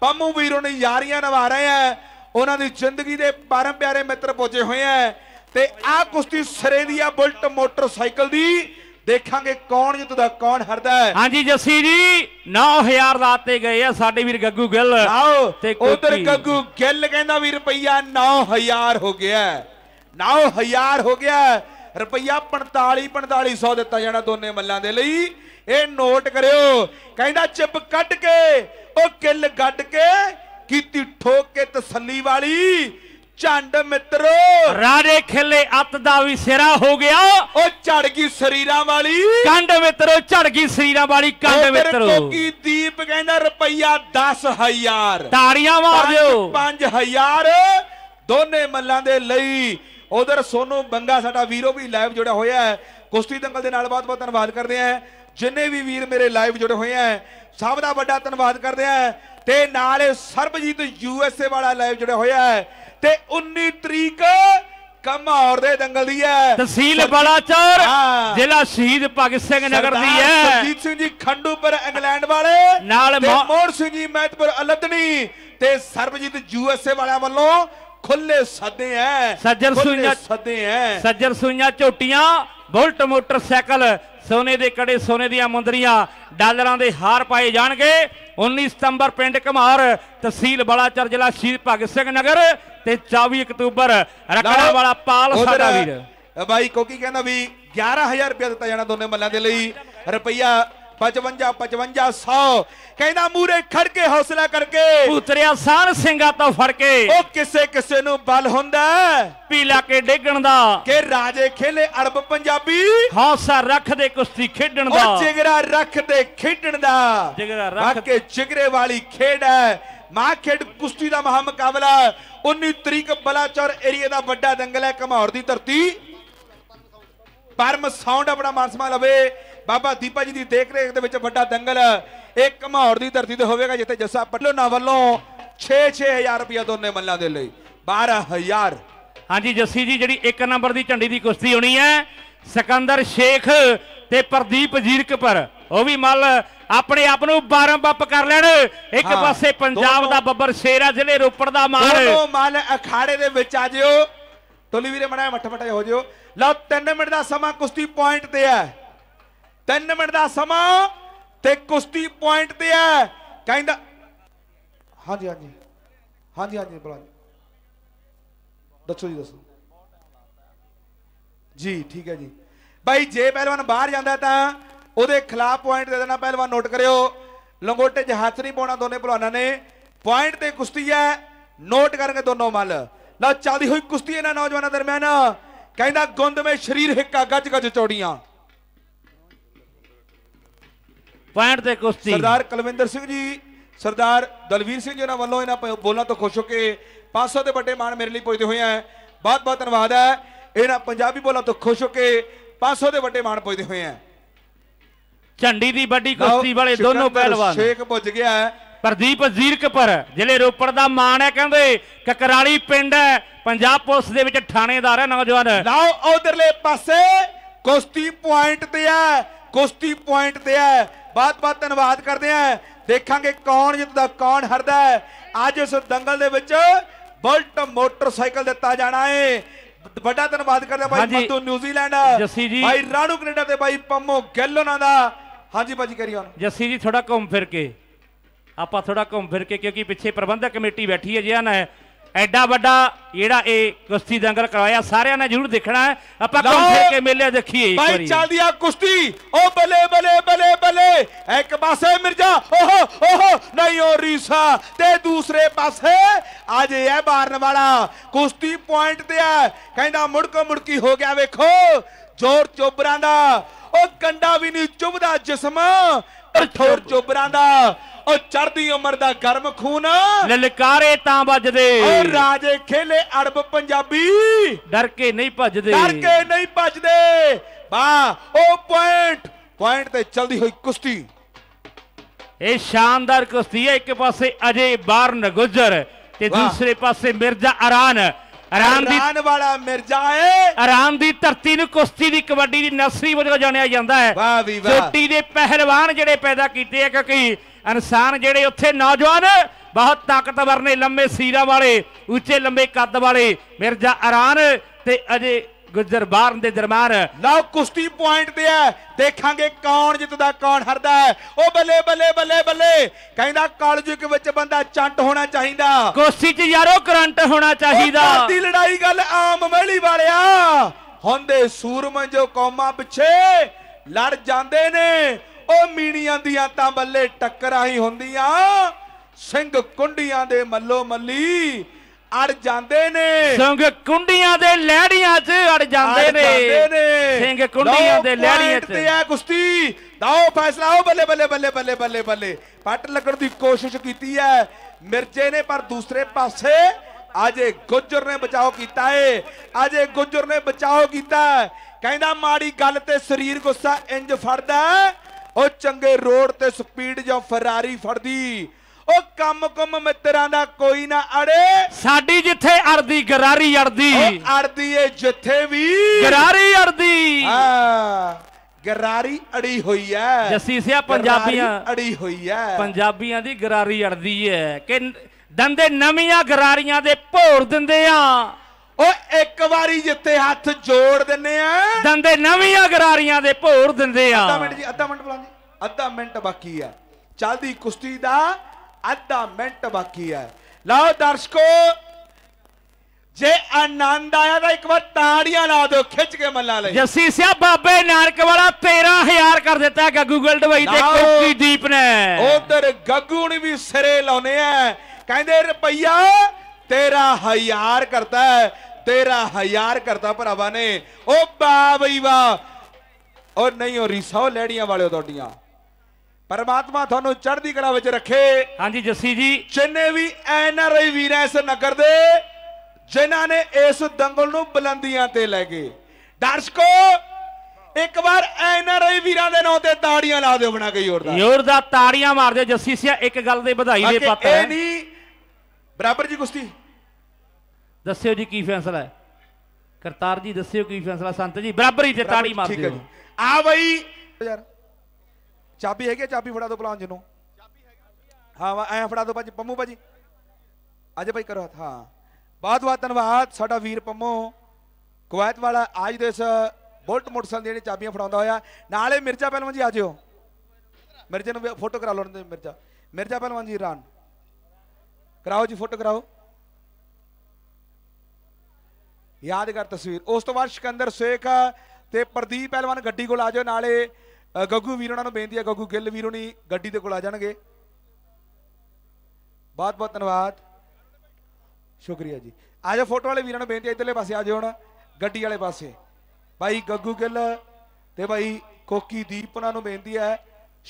ਪੰਮੂ ਵੀਰੋ ਨੇ ਯਾਰੀਆਂ ਨਵਾ ਰਹੇ ਆ ਉਹਨਾਂ ਦੀ ਜ਼ਿੰਦਗੀ ਦੇ ਪਰਮ ਪਿਆਰੇ ਮਿੱਤਰ ਪੁੱਜੇ ਹੋਏ ਆ ਤੇ ਆ ਕੁਸ਼ਤੀ ਸਰੇ ਦੀ ਆ ਬੁਲਟ ਮੋਟਰਸਾਈਕਲ ਦੀ ਦੇਖਾਂਗੇ ਕੌਣ ਜਿੱਤਦਾ ਕੌਣ ਹਰਦਾ ਹੈ ਹਾਂਜੀ ਜੱਸੀ ਜੀ 9000 ਦਾ ਤੇ ਗਏ ਆ ਸਾਡੇ ਵੀਰ ਗੱਗੂ ਗਿੱਲ ਆਓ ਉਧਰ ਗੱਗੂ ਗਿੱਲ ਕਹਿੰਦਾ ਵੀ ਰੁਪਈਆ 9000 ਹੋ ਗਿਆ 9000 ਹੋ ਗਿਆ ਰੁਪਈਆ 45 4500 ਦਿੱਤਾ ਜਾਣਾ ਦੋਨੇ ਮੱਲਾਂ ਦੇ ਲਈ ਇਹ ਨੋਟ ਕਰਿਓ ਕਹਿੰਦਾ ਚਿਪ ਕੱਢ ਕੇ ਉਹ ਕਿੱਲ ਗੱਡ ਕੇ ਕੀਤੀ ਠੋਕ ਕੇ ਤਸੱਲੀ ਵਾਲੀ ਝੰਡ ਮਿੱਤਰੋ ਰਾਜੇ ਖੇਲੇ ਅੱਤ ਦਾ ਵੀ ਸਿਰਾ ਹੋ ਗਿਆ ਉਹ ਝੜ ਗਈ ਸਰੀਰਾਂ ਵਾਲੀ ਕੰਡ ਮਿੱਤਰੋ ਝੜ ਗਈ ਸਰੀਰਾਂ ਵਾਲੀ ਕੰਡ ਮਿੱਤਰੋ ਕੋਕੀ ਦੀਪ ਕਹਿੰਦਾ ਰੁਪਈਆ 10000 ਤਾੜੀਆਂ ਮਾਰ ਦਿਓ 5000 ਦੋਨੇ ਮੱਲਾਂ ਦੇ ਲਈ ਉਧਰ ਸੋਨੂ ਬੰਗਾ ਸਾਡਾ ਵੀਰੋ ਵੀ ਲਾਈਵ ਜੁੜਿਆ ਹੋਇਆ ਹੈ ਕੁਸ਼ਤੀ ਦੰਗਲ ਦੇ ਨਾਲ ਬਹੁਤ ਬਹੁਤ ਧੰਨਵਾਦ ਕਰਦੇ ਆ ਜਿੰਨੇ ਵੀ ਵੀਰ ਮੇਰੇ ਲਾਈਵ ਜੁੜੇ ਹੋਏ ਆ ਸਭ ਦਾ ਵੱਡਾ ਧੰਨਵਾਦ ਕਰਦੇ ਆ ਤੇ ਨਾਲ ਸਰਬਜੀਤ ਯੂ ਐਸ ਏ ਵਾਲਾ ਲਾਈਵ ਜੁੜਿਆ ਹੋਇਆ ਹੈ ਤੇ 19 ਤਰੀਕ ਕਮੌਰ ਦੇ ਦੰਗਲ ਦੀ ਹੈ ਤਹਿਸੀਲ ਬਲਾਚੌਰ ਜ਼ਿਲ੍ਹਾ ਸ਼ਹੀਦ ਭਗਤ ਸਿੰਘ ਨਗਰ ਦੀ ਹੈ ਸਰਜੀਤ ਸਿੰਘ ਜੀ ਖੰਡੂਪੁਰ ਇੰਗਲੈਂਡ ਵਾਲੇ ਨਾਲ ਮੋਹਨ ਸਿੰਘ ਜੀ ਮਹਿਤਪੁਰ ਅਲਦਣੀ ਤੇ ਸਰਬਜੀਤ ਯੂ ਐਸ ਏ ਵਾਲਿਆਂ ਵੱਲੋਂ ਖੁੱਲੇ ਸਦੇ ਐ ਸੱਜਰ ਸੂਈਆਂ ਸਦੇ ਐ ਸੱਜਰ ਸੂਈਆਂ ਝੋਟੀਆਂ ਬੁਲਟ ਮੋਟਰਸਾਈਕਲ ਸੋਨੇ ਦੇ ਕੜੇ ਸੋਨੇ ਦੀਆਂ ਮੁੰਦਰੀਆਂ ਡਾਲਰਾਂ ਦੇ ਹਾਰ ਪਾਏ ਜਾਣਗੇ 19 ਸਤੰਬਰ ਪਿੰਡ ਕਮਾਰ ਤਹਿਸੀਲ ਬਲਾਚਰ ਜ਼ਿਲ੍ਹਾ ਸ਼ਹੀਦ ਭਗਤ ਸਿੰਘ ਨਗਰ ਤੇ 24 ਅਕਤੂਬਰ ਰਕੜਾ ਵਾਲਾ ਪਾਲ ਸਾਡਾ ਵੀਰ ਬਾਈ ਕੋਕੀ ਕਹਿੰਦਾ ਵੀ 11000 ਰੁਪਏ ਦਿੱਤਾ ਜਾਣਾ ਦੋਨੇ ਮੱਲਾਂ ਦੇ ਲਈ ਰੁਪਈਆ 55 55 100 ਕਹਿੰਦਾ ਮੂਰੇ ਖੜ ਕੇ ਹੌਸਲਾ ਕਰਕੇ ਪੁੱਤਰਿਆ ਸਾਰ ਸਿੰਘਾਂ ਤੋਂ ਫੜ ਕੇ ਉਹ ਕਿਸੇ ਕਿਸੇ ਨੂੰ ਬਲ ਹੁੰਦਾ ਪੀਲਾ ਕੇ ਡੇਗਣ ਦਾ ਕਿ ਰਾਜੇ ਖੇਲੇ ਅਰਬ ਪੰਜਾਬੀ ਹੌਸਾ ਰੱਖਦੇ ਕੁਸ਼ਤੀ ਖੇਡਣ ਦਾ ਉਹ ਜਿਗਰਾ ਰੱਖਦੇ ਖੇਡਣ ਦਾ ਜਿਗਰਾ ਰੱਖ ਕੇ ਜਿਗਰੇ ਵਾਲੀ ਖੇਡ ਹੈ ਮਾਂ ਖੇਡ ਕੁਸ਼ਤੀ ਦਾ ਮਹਾ ਮੁਕਾਬਲਾ 19 ਤਰੀਕ ਬਲਾਚੌਰ ਏਰੀਆ ਦਾ ਵੱਡਾ ਦੰਗਲ ਹੈ ਕਮੌਰ ਦੀ ਧਰਤੀ ਪਰਮ ਸਾਊਂਡ ਆਪਣਾ ਮਾਨਸਮਾ ਲਵੇ ਬਾਬਾ ਦੀਪਾ ਜੀ ਦੀ ਦੇਖ ਰੇਖ ਦੇ ਵਿੱਚ ਵੱਡਾ ਦੰਗਲ ਇਹ ਕਮੌੜ ਦੀ ਧਰਤੀ ਤੇ ਹੋਵੇਗਾ ਜਿੱਥੇ ਜੱਸਾ ਪਟਲੋਨਾ ਵੱਲੋਂ 6-6000 ਰੁਪਏ ਦੋਨੇ ਮੱਲਾਂ ਦੇ ਲਈ 12000 ਹਾਂਜੀ ਜੱਸੀ ਜੀ ਜਿਹੜੀ 1 ਨੰਬਰ ਦੀ ਝੰਡੀ ਦੀ ਕੁਸ਼ਤੀ ਹੋਣੀ ਹੈ ਸਿਕੰਦਰ ਸ਼ੇਖ ਤੇ ਪ੍ਰਦੀਪ ਪਰ ਉਹ ਵੀ ਮੱਲ ਆਪਣੇ ਆਪ ਨੂੰ ਬਾਰਾਂ ਬੱਪ ਕਰ ਲੈਣ ਇੱਕ ਪਾਸੇ ਪੰਜਾਬ ਦਾ ਬੱਬਰ ਸ਼ੇਰ ਆ ਜ਼ਿਲ੍ਹੇ ਰੋਪੜ ਦਾ ਮਾਲ ਦੋਨੋਂ ਮੱਲ ਅਖਾੜੇ ਦੇ ਵਿੱਚ ਆ ਜਿਓ ਟੋਲੀ ਵੀਰੇ ਮੜਾ ਮੱਠ ਹੋ ਜਿਓ ਲਓ 3 ਮਿੰਟ ਦਾ ਸਮਾਂ ਕੁਸ਼ਤੀ ਪੁਆਇੰਟ ਤੇ ਹੈ 3 ਮਿੰਟ ਦਾ ਸਮਾਂ ਤੇ ਕੁਸ਼ਤੀ ਪੁਆਇੰਟ ਤੇ ਹੈ ਕਹਿੰਦਾ ਹਾਂਜੀ ਹਾਂਜੀ ਹਾਂਜੀ ਹਾਂਜੀ ਬਲਾ ਦੱਸੋ ਜੀ ਦੱਸੋ ਜੀ ਠੀਕ ਹੈ ਜੀ ਭਾਈ ਜੇ ਪਹਿਲਵਾਨ ਬਾਹਰ ਜਾਂਦਾ ਤਾਂ ਉਹਦੇ ਖਿਲਾਫ ਪੁਆਇੰਟ ਦੇ ਦੇਣਾ ਪਹਿਲਵਾਨ ਨੋਟ ਕਰਿਓ ਲੰਗੋਟੇ 'ਚ ਹੱਥ ਨਹੀਂ ਪਾਉਣਾ ਦੋਨੇ ਪਹਿਲਵਾਨਾਂ ਨੇ ਪੁਆਇੰਟ ਤੇ ਕੁਸ਼ਤੀ ਹੈ ਨੋਟ ਕਰਕੇ ਦੋਨੋਂ ਮੱਲ ਲਓ ਚੱਲਦੀ ਹੋਈ ਕੁਸ਼ਤੀ ਇਹਨਾਂ ਨੌਜਵਾਨਾਂ ਦਰਮਿਆਨ ਕਹਿੰਦਾ ਗੁੰਦ ਵਿੱਚ ਸ਼ਰੀਰ ਹਿੱਕਾ ਗੱਜ ਗੱਜ ਚੌੜੀਆਂ ਪੁਆਇੰਟ ਤੇ ਕੁਸ਼ਤੀ ਸਰਦਾਰ ਕਲਵਿੰਦਰ ਸਿੰਘ ਜੀ ਸਰਦਾਰ ਦਲਵੀਰ ਸਿੰਘ ਜੀ ਉਹਨਾਂ ਵੱਲੋਂ ਇਹਨਾਂ ਬੋਲਾਂ ਤੋਂ ਖੁਸ਼ ਹੋ ਕੇ 500 ਦੇ ਵੱਡੇ ਮਾਣ ਮੇਰੇ ਲਈ ਪੁੱਜਦੇ ਹੋਏ ਆ ਬਹੁਤ ਬਹੁਤ ਧੰਨਵਾਦ ਹੈ ਇਹਨਾਂ ਪੰਜਾਬੀ ਬੋਲਾਂ ਤੋਂ ਖੁਸ਼ ਹੋ ਕੇ 500 ਦੇ ਵੱਡੇ ਮਾਣ ਪੁੱਜਦੇ ਹੋਏ ਆ ਝੰਡੀ ਦੀ ਵੱਡੀ ਕੁਸ਼ਤੀ ਵਾਲੇ ਦੋਨੋਂ ਪਹਿਲਵਾਨ ਸ਼ੇਖ ਪੁੱਜ ਗਿਆ ਹੈ ਪ੍ਰਦੀਪ ਜ਼ੀਰਕਪੁਰ ਜ਼ਿਲ੍ਹੇ ਰੋਪੜ ਦਾ ਮਾਣ ਹੈ ਕਹਿੰਦੇ ਕਕਰਾਲੀ ਪਿੰਡ ਹੈ ਪੰਜਾਬ ਪੁਲਿਸ ਦੇ ਵਿੱਚ ਥਾਣੇਦਾਰ ਹੈ ਨੌਜਵਾਨ ਲਓ ਉਧਰਲੇ ਪਾਸੇ ਕੁਸ਼ਤੀ ਪੁਆਇੰਟ ਤੇ ਹੈ ਕੁਸ਼ਤੀ ਪੁਆਇੰਟ ਤੇ ਹੈ ਬਹੁਤ ਬਹੁਤ ਧੰਨਵਾਦ ਕਰਦੇ ਆ ਦੇਖਾਂਗੇ ਕੌਣ ਜਿੱਤਦਾ ਕੌਣ ਹਰਦਾ ਹੈ ਅੱਜ ਇਸ ਦੰਗਲ ਦੇ ਵਿੱਚ ਬੁਲਟ ਮੋਟਰਸਾਈਕਲ ਦਿੱਤਾ ਜਾਣਾ ਹੈ ਵੱਡਾ ਧੰਨਵਾਦ ਕਰਦੇ ਆ ਭਾਈ ਮਤੂ ਨਿਊਜ਼ੀਲੈਂਡ ਭਾਈ ਰਾਣੂ ਕੈਨੇਡਾ ਤੇ ਭਾਈ ਪੰਮੋ ਗੱਲ ਉਹਨਾਂ ਦਾ ਹਾਂਜੀ ਭਾਜੀ ਕਰੀ ਹੁਣ ਜੱਸੀ ਜੀ ਥੋੜਾ ਘੁੰਮ ਫਿਰ ਕੇ ਆਪਾਂ ਥੋੜਾ ਘੁੰਮ ਫਿਰ ਕੇ ਕਿਉਂਕਿ ਪਿੱਛੇ ਪ੍ਰਬੰਧਕ ਕਮੇਟੀ ਬੈਠੀ ਹੈ ਜਿਹਾ ਨਾ ਐਡਾ ਵੱਡਾ ਜਿਹੜਾ ਇਹ ਕੁਸ਼ਤੀ ਦੰਗਲ ਕਰਵਾਇਆ ਸਾਰਿਆਂ ਨੇ ਜ਼ਰੂਰ ਦੇਖਣਾ ਹੈ ਆਪਾਂ ਘੁੰਮ ਫੇਰ ਕੇ ਮੇਲੇ ਦੇਖੀਏ ਇੱਕ ਵਾਰੀ ਭਾਈ ਚੱਲਦੀ ਆ ਕੁਸ਼ਤੀ ਉਹ ਬੱਲੇ ਬੱਲੇ ਬੱਲੇ ਬੱਲੇ ਇੱਕ ਪਾਸੇ ਮਿਰਜ਼ਾ ਓਹੋ ਓਹੋ ਨਹੀਂ ਉਹ ਰੀਸਾ ਤੇ ਦੂਸਰੇ ਪਾਸੇ ਅੱਜ ਇਹ ਮਾਰਨ ਵਾਲਾ ਕੁਸ਼ਤੀ ਪੁਆਇੰਟ ਤੇ ਆ ਕਹਿੰਦਾ ਮੁੜਕ ਮੁੜਕੀ ਹੋ ਗਿਆ ਵੇਖੋ ਜ਼ੋਰ ਚੋਬਰਾਂ ਦਾ ਉਹ ਕੰਡਾ ਵੀ ਨਹੀਂ ਚੁਬਦਾ ਜਿਸਮ ਅਰਥੋਰ ਚੋਬਰਾਂ ਦਾ ਉਹ ਚੜਦੀ ਉਮਰ ਦਾ ਗਰਮ ਖੂਨ ਲਲਕਾਰੇ ਤਾਂ ਵੱਜਦੇ ਓ ਰਾਜੇ ਖੇਲੇ ਅੜਬ ਪੰਜਾਬੀ ਡਰ ਕੇ ਨਹੀਂ ਭੱਜਦੇ ਡਰ ਕੇ ਨਹੀਂ ਭੱਜਦੇ ਵਾਹ ਉਹ ਪੁਆਇੰਟ ਪੁਆਇੰਟ ਤੇ ਚਲਦੀ ਹੋਈ ਕੁਸ਼ਤੀ ਇਹ ਸ਼ਾਨਦਾਰ ਕੁਸ਼ਤੀ ਹੈ ਇੱਕ ਪਾਸੇ ਅਜੇ ਬਾਰਨ ਗੁਜਰ ਤੇ ਦੂਸਰੇ ਪਾਸੇ ਮਿਰਜ਼ਾ ਅਰਾਨ ਆਰਾਮ ਦੀ ਆਰਾਮ ਵਾਲਾ ਮਿਰਜ਼ਾ ਏ ਆਰਾਮ ਦੀ ਧਰਤੀ ਨੂੰ ਕੁਸ਼ਤੀ ਦੀ ਕਬੱਡੀ ਦੀ ਨਸਰੀ ਵਜੋਂ ਜਾਣਿਆ ਜਾਂਦਾ ਹੈ ਵਾਹ ਵੀ ਵਾਹ ਛੋਟੀ ਦੇ ਪਹਿਲਵਾਨ ਜਿਹੜੇ ਪੈਦਾ ਕੀਤੇ ਆ ਕਿਉਂਕਿ ਇਨਸਾਨ ਜਿਹੜੇ ਉੱਥੇ ਨੌਜਵਾਨ ਬਹੁਤ ਤਾਕਤਵਰ ਨੇ ਲੰਮੇ ਸੀਰਾਂ ਵਾਲੇ ਉੱਚੇ ਲੰਮੇ ਕੱਦ ਵਾਲੇ ਮਿਰਜ਼ਾ ਆਰਾਨ ਤੇ ਅਜੇ ਬਾਰਨ ਦੇ ਦਰਬਾਰ ਲਓ ਕੁਸ਼ਤੀ ਪੁਆਇੰਟ ਤੇ ਹੈ ਦੇਖਾਂਗੇ ਕੌਣ ਜਿੱਤਦਾ ਕੌਣ ਹਰਦਾ ਹੈ ਉਹ ਬੱਲੇ ਬੱਲੇ ਬੱਲੇ ਬੱਲੇ ਕਹਿੰਦਾ ਕਾਲਜਿਕ ਵਿੱਚ ਬੰਦਾ ਚੰਟ ਹੋਣਾ ਚਾਹੀਦਾ ਕੁਸ਼ਤੀ 'ਚ ਯਾਰੋ ਕਰੰਟ ਹੋਣਾ ਚਾਹੀਦਾ ਦੀ ਲੜਾਈ ਗੱਲ ਆਮ ਮਹਿਲੀ ਵਾਲਿਆ ਹੁੰਦੇ ਸੂਰਮਾਂ ਜੋ ਕੌਮਾਂ ਪਿੱਛੇ ਲੜ ਜਾਂਦੇ ਨੇ ਉਹ ਮੀਣੀਆਂ ਦੀਆਂ ਤਾਂ ਬੱਲੇ ਟੱਕਰਾਂ ਹੀ ਹੁੰਦੀਆਂ ਸਿੰਘ ਕੁੰਡੀਆਂ ਦੇ ਮੱਲੋ ਮੱਲੀ ਅੜ ਜਾਂਦੇ ਨੇ ਸਿੰਘ ਕੁੰਡੀਆਂ ਦੇ ਲਹਿੜੀਆਂ 'ਚ ਅੜ ਜਾਂਦੇ ਨੇ ਸਿੰਘ ਕੁੰਡੀਆਂ ਦੇ ਲਹਿੜੀਆਂ 'ਚ ਤੇ ਆ ਕੁਸ਼ਤੀ ਦਾਓ ਫੈਸਲਾ ਉਹ ਬੱਲੇ ਬੱਲੇ ਬੱਲੇ ਬੱਲੇ ਬੱਲੇ ਬੱਲੇ ਪੱਟ ਲੱਗਣ ਦੀ ਕੋਸ਼ਿਸ਼ ਕੀਤੀ ਹੈ ਮਿਰਚੇ ਨੇ ਪਰ ਦੂਸਰੇ ਪਾਸੇ ਅਜੇ ਗੁੱਜਰ ਨੇ ਬਚਾਓ ਕੀਤਾ ਏ ਅਜੇ ਗੁੱਜਰ ਨੇ ਬਚਾਓ ਕੀਤਾ ਕਹਿੰਦਾ ਮਾੜੀ ਗੱਲ ਤੇ ਸਰੀਰ ਗੁੱਸਾ ਇੰਜ ਫੜਦਾ ਉਹ ਚੰਗੇ ਰੋਡ ਤੇ ਸਪੀਡ ਜਾਂ ਫਰਾਰੀ ਫੜਦੀ ਉਹ ਕੰਮ ਕੁਮ ਮਿੱਤਰਾਂ ਦਾ ਕੋਈ ਨਾ ਅੜੇ ਸਾਡੀ ਜਿੱਥੇ ਅੜਦੀ ਗਰਾਰੀ ਅੜਦੀ ਉਹ ਅੜਦੀ ਏ ਜਿੱਥੇ ਵੀ ਗਰਾਰੀ ਅੜਦੀ ਹਾਂ ਗਰਾਰੀ ਅੜੀ ਹੋਈ ਐ ਜੱਸੀ ਸਿਆ ਪੰਜਾਬੀਆਂ ਅੜੀ ਹੋਈ ਐ ਪੰਜਾਬੀਆਂ ਦੀ ਗਰਾਰੀ ਅੜਦੀ ਐ ਕਿ ਦੰਦੇ ਨਵੀਆਂ ਗਰਾਰੀਆਂ ਦੇ ਭੋਰ ਦਿੰਦੇ ਆ ਉਹ ਇੱਕ ਵਾਰੀ ਜਿੱਤੇ ਹੱਥ ਜੋੜ ਦਿੰਨੇ ਆ ਦੰਦੇ ਨਵੀਆਂ ਗਰਾਰੀਆਂ ਦੇ ਭੋਰ ਦਿੰਦੇ ਆ ਅੱਧਾ ਮਿੰਟ ਜੀ ਅੱਧਾ ਮਿੰਟ ਬੁਲਾ ਜੀ ਅੱਧਾ ਮਿੰਟ ਬਾਕੀ ਆ ਚੱਲਦੀ ਕੁਸ਼ਤੀ ਦਾ ਅੱਧਾ ਮਿੰਟ ਬਾਕੀ ਹੈ ਲਓ ਦਰਸ਼ਕੋ ਜੇ ਆਨੰਦ ਆਇਆ ਤਾਂ ਇੱਕ ਵਾਰ ਤਾੜੀਆਂ ਲਾ ਦਿਓ ਖਿੱਚ ਕੇ ਮੱਲਾ ਲਈ ਜੱਸੀ ਸਿਆ ਬਾਬੇ ਨਾਨਕ ਵਾਲਾ 13000 ਕਰ ਦਿੱਤਾ ਗੱਗੂ ਗੋਲਡ ਦਵਾਈ ਤੇ ਕੋਕੀ ਦੀਪ ਨੇ ਉਧਰ ਗੱਗੂ ਨੇ ਵੀ ਸਿਰੇ ਲਾਉਨੇ ਆ ਕਹਿੰਦੇ ਰੁਪਈਆ 13000 ਕਰਤਾ ਹੈ 13000 ਕਰਤਾ ਭਰਾਵਾ ਨੇ ਉਹ ਬਾਬਈ ਬਈ ਵਾ ਉਹ ਨਹੀਂ ਉਹ ਰਹੀ ਲੈੜੀਆਂ ਵਾਲਿਓ ਤੁਹਾਡੀਆਂ ਪਰਮਾਤਮਾ ਤੁਹਾਨੂੰ ਚੜ੍ਹਦੀ ਕਲਾ ਵਿੱਚ ਰੱਖੇ ਹਾਂਜੀ ਜੱਸੀ ਜੀ ਜਿੰਨੇ ਵੀ ਐਨ ਆਰ ਆਈ ਵੀਰ ਇਸ ਨਗਰ ਦੇ ਜਿਨ੍ਹਾਂ ਨੇ ਇਸ ਦੰਗਲ ਨੂੰ ਬੁਲੰਦੀਆਂ ਤੇ ਲੈ ਗਏ ਦਰਸ਼ਕੋ ਇੱਕ ਵਾਰ ਐਨ ਆਰ ਆਈ ਵੀਰਾਂ ਦੇ ਨਾਂ ਤੇ ਤਾੜੀਆਂ ਲਾ ਦਿਓ ਬਣਾ ਕੇ ਜ਼ੋਰਦਾਰ ਜ਼ੋਰਦਾਰ ਤਾੜੀਆਂ ਮਾਰ ਦਿਓ ਜੱਸੀ ਸਿਆ ਇੱਕ ਗੱਲ ਦੇ ਵਧਾਈ ਦੇ ਪਾਤਰ ਇਹ ਨਹੀਂ ਬਰਾਬਰ ਜੀ ਕੁਸ਼ਤੀ ਦੱਸਿਓ ਜੀ ਕੀ ਫੈਸਲਾ ਹੈ ਕਰਤਾਰ ਜੀ ਦੱਸਿਓ ਕੀ ਫੈਸਲਾ ਸੰਤ ਜੀ ਬਰਾਬਰੀ ਤੇ ਤਾੜੀ ਮਾਰ ਦਿਓ ਆ ਬਈ ਯਾਰ ਚਾਬੀ ਹੈਗੀ ਚਾਬੀ ਫੜਾ ਦਿਓ ਪਲਾਂਜ ਨੂੰ ਹਾਂ ਵਾ ਐ ਫੜਾ ਦਿਓ ਭਾਜੀ ਪੰਮੂ ਭਾਜੀ ਅੱਜ ਭਾਈ ਕਰੋ ਹਾਂ ਬਾਦ ਬਾਦ ਧੰਨਵਾਦ ਸਾਡਾ ਵੀਰ ਪੰਮੂ ਕੁਵੈਤ ਵਾਲਾ ਅੱਜ ਦੇ ਇਸ ਬੁਲਟ ਮੋਟਰਸਾਈਕਲ ਦੀਆਂ ਚਾਬੀਆਂ ਫੜਾਉਂਦਾ ਹੋਇਆ ਨਾਲੇ ਮਿਰਜ਼ਾ ਪਹਿਲਵਾਨ ਜੀ ਆ ਜਿਓ ਮਿਰਜ਼ੇ ਨੂੰ ਫੋਟੋ ਕਰਾ ਲਓ ਮਿਰਜ਼ਾ ਮਿਰਜ਼ਾ ਪਹਿਲਵਾਨ ਜੀ ਰਾਨ ਕਰਾਓ ਜੀ ਫੋਟੋ ਕਰਾਓ ਯਾਦਗਾਰ ਤਸਵੀਰ ਉਸ ਤੋਂ ਬਾਅਦ ਸਿਕੰਦਰ ਸ਼ੇਖ ਤੇ ਪ੍ਰਦੀਪ ਪਹਿਲਵਾਨ ਗੱਡੀ ਕੋਲ ਆ ਜਿਓ ਨਾਲੇ ਗੱਗੂ ਵੀਰ ਉਹਨਾਂ ਨੂੰ ਬੇਨਤੀ ਹੈ ਗੱਗੂ ਗਿੱਲ ਵੀਰ ਉਹਨੀ ਗੱਡੀ ਦੇ ਕੋਲ ਆ ਜਾਣਗੇ ਬਹੁਤ ਬਹੁਤ ਧੰਨਵਾਦ ਸ਼ੁਕਰੀਆ ਜੀ ਆ ਜਾ ਫੋਟੋ ਵਾਲੇ ਵੀਰਾਂ ਨੂੰ ਬੇਨਤੀ ਇਧਰਲੇ ਪਾਸੇ ਆ ਜਾਓ ਹੁਣ ਗੱਡੀ ਵਾਲੇ ਪਾਸੇ ਭਾਈ ਗੱਗੂ ਗਿੱਲ ਤੇ ਭਾਈ ਕੋਕੀ ਦੀਪ ਉਹਨਾਂ ਨੂੰ ਬੇਨਤੀ ਹੈ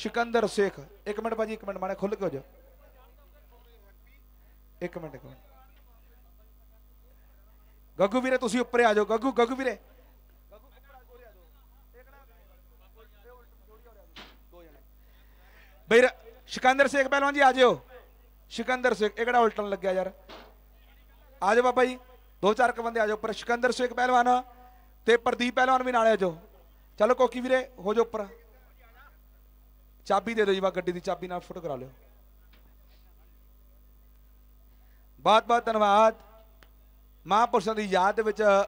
ਸ਼ਿਕੰਦਰ ਸ਼ੇਖ 1 ਮਿੰਟ ਭਾਜੀ 1 ਮਿੰਟ ਮਾਣੇ ਖੁੱਲ ਕੇ ਹੋ ਜਾ 1 ਮਿੰਟ ਗੱਗੂ ਵੀਰੇ ਤੁਸੀਂ ਉੱਪਰ ਆ ਜਾਓ ਗੱਗੂ ਗੱਗੂ ਵੀਰੇ ਬਈ ਸ਼ਿਕੰਦਰ ਸਿੰਘ ਪਹਿਲਵਾਨ ਜੀ ਆ ਜਿਓ ਸ਼ਿਕੰਦਰ ਸਿੰਘ ਇਹ ਕਿਹੜਾ ਉਲਟਣ ਲੱਗਿਆ ਯਾਰ ਆ ਜਾ ਬਾਬਾ ਜੀ ਦੋ ਚਾਰ ਕ ਬੰਦੇ ਆ ਜਾਓ ਪਰ ਸ਼ਿਕੰਦਰ ਸਿੰਘ ਪਹਿਲਵਾਨ ਤੇ ਪ੍ਰਦੀਪ ਪਹਿਲਵਾਨ ਵੀ ਨਾਲ ਆ ਜਾਓ ਚਲੋ ਕੋਕੀ ਵੀਰੇ ਹੋ ਜਾਓ ਉੱਪਰ ਚਾਬੀ ਦੇ ਦਿਓ ਜੀ ਬਾ ਗੱਡੀ ਦੀ ਚਾਬੀ ਨਾਲ ਫੋਟੋ ਕਰਾ ਲਿਓ ਬਹੁਤ ਬਹੁਤ ਧੰਨਵਾਦ ਮਹਾਪੁਰਸ਼ਾਂ ਦੀ ਯਾਦ ਦੇ ਵਿੱਚ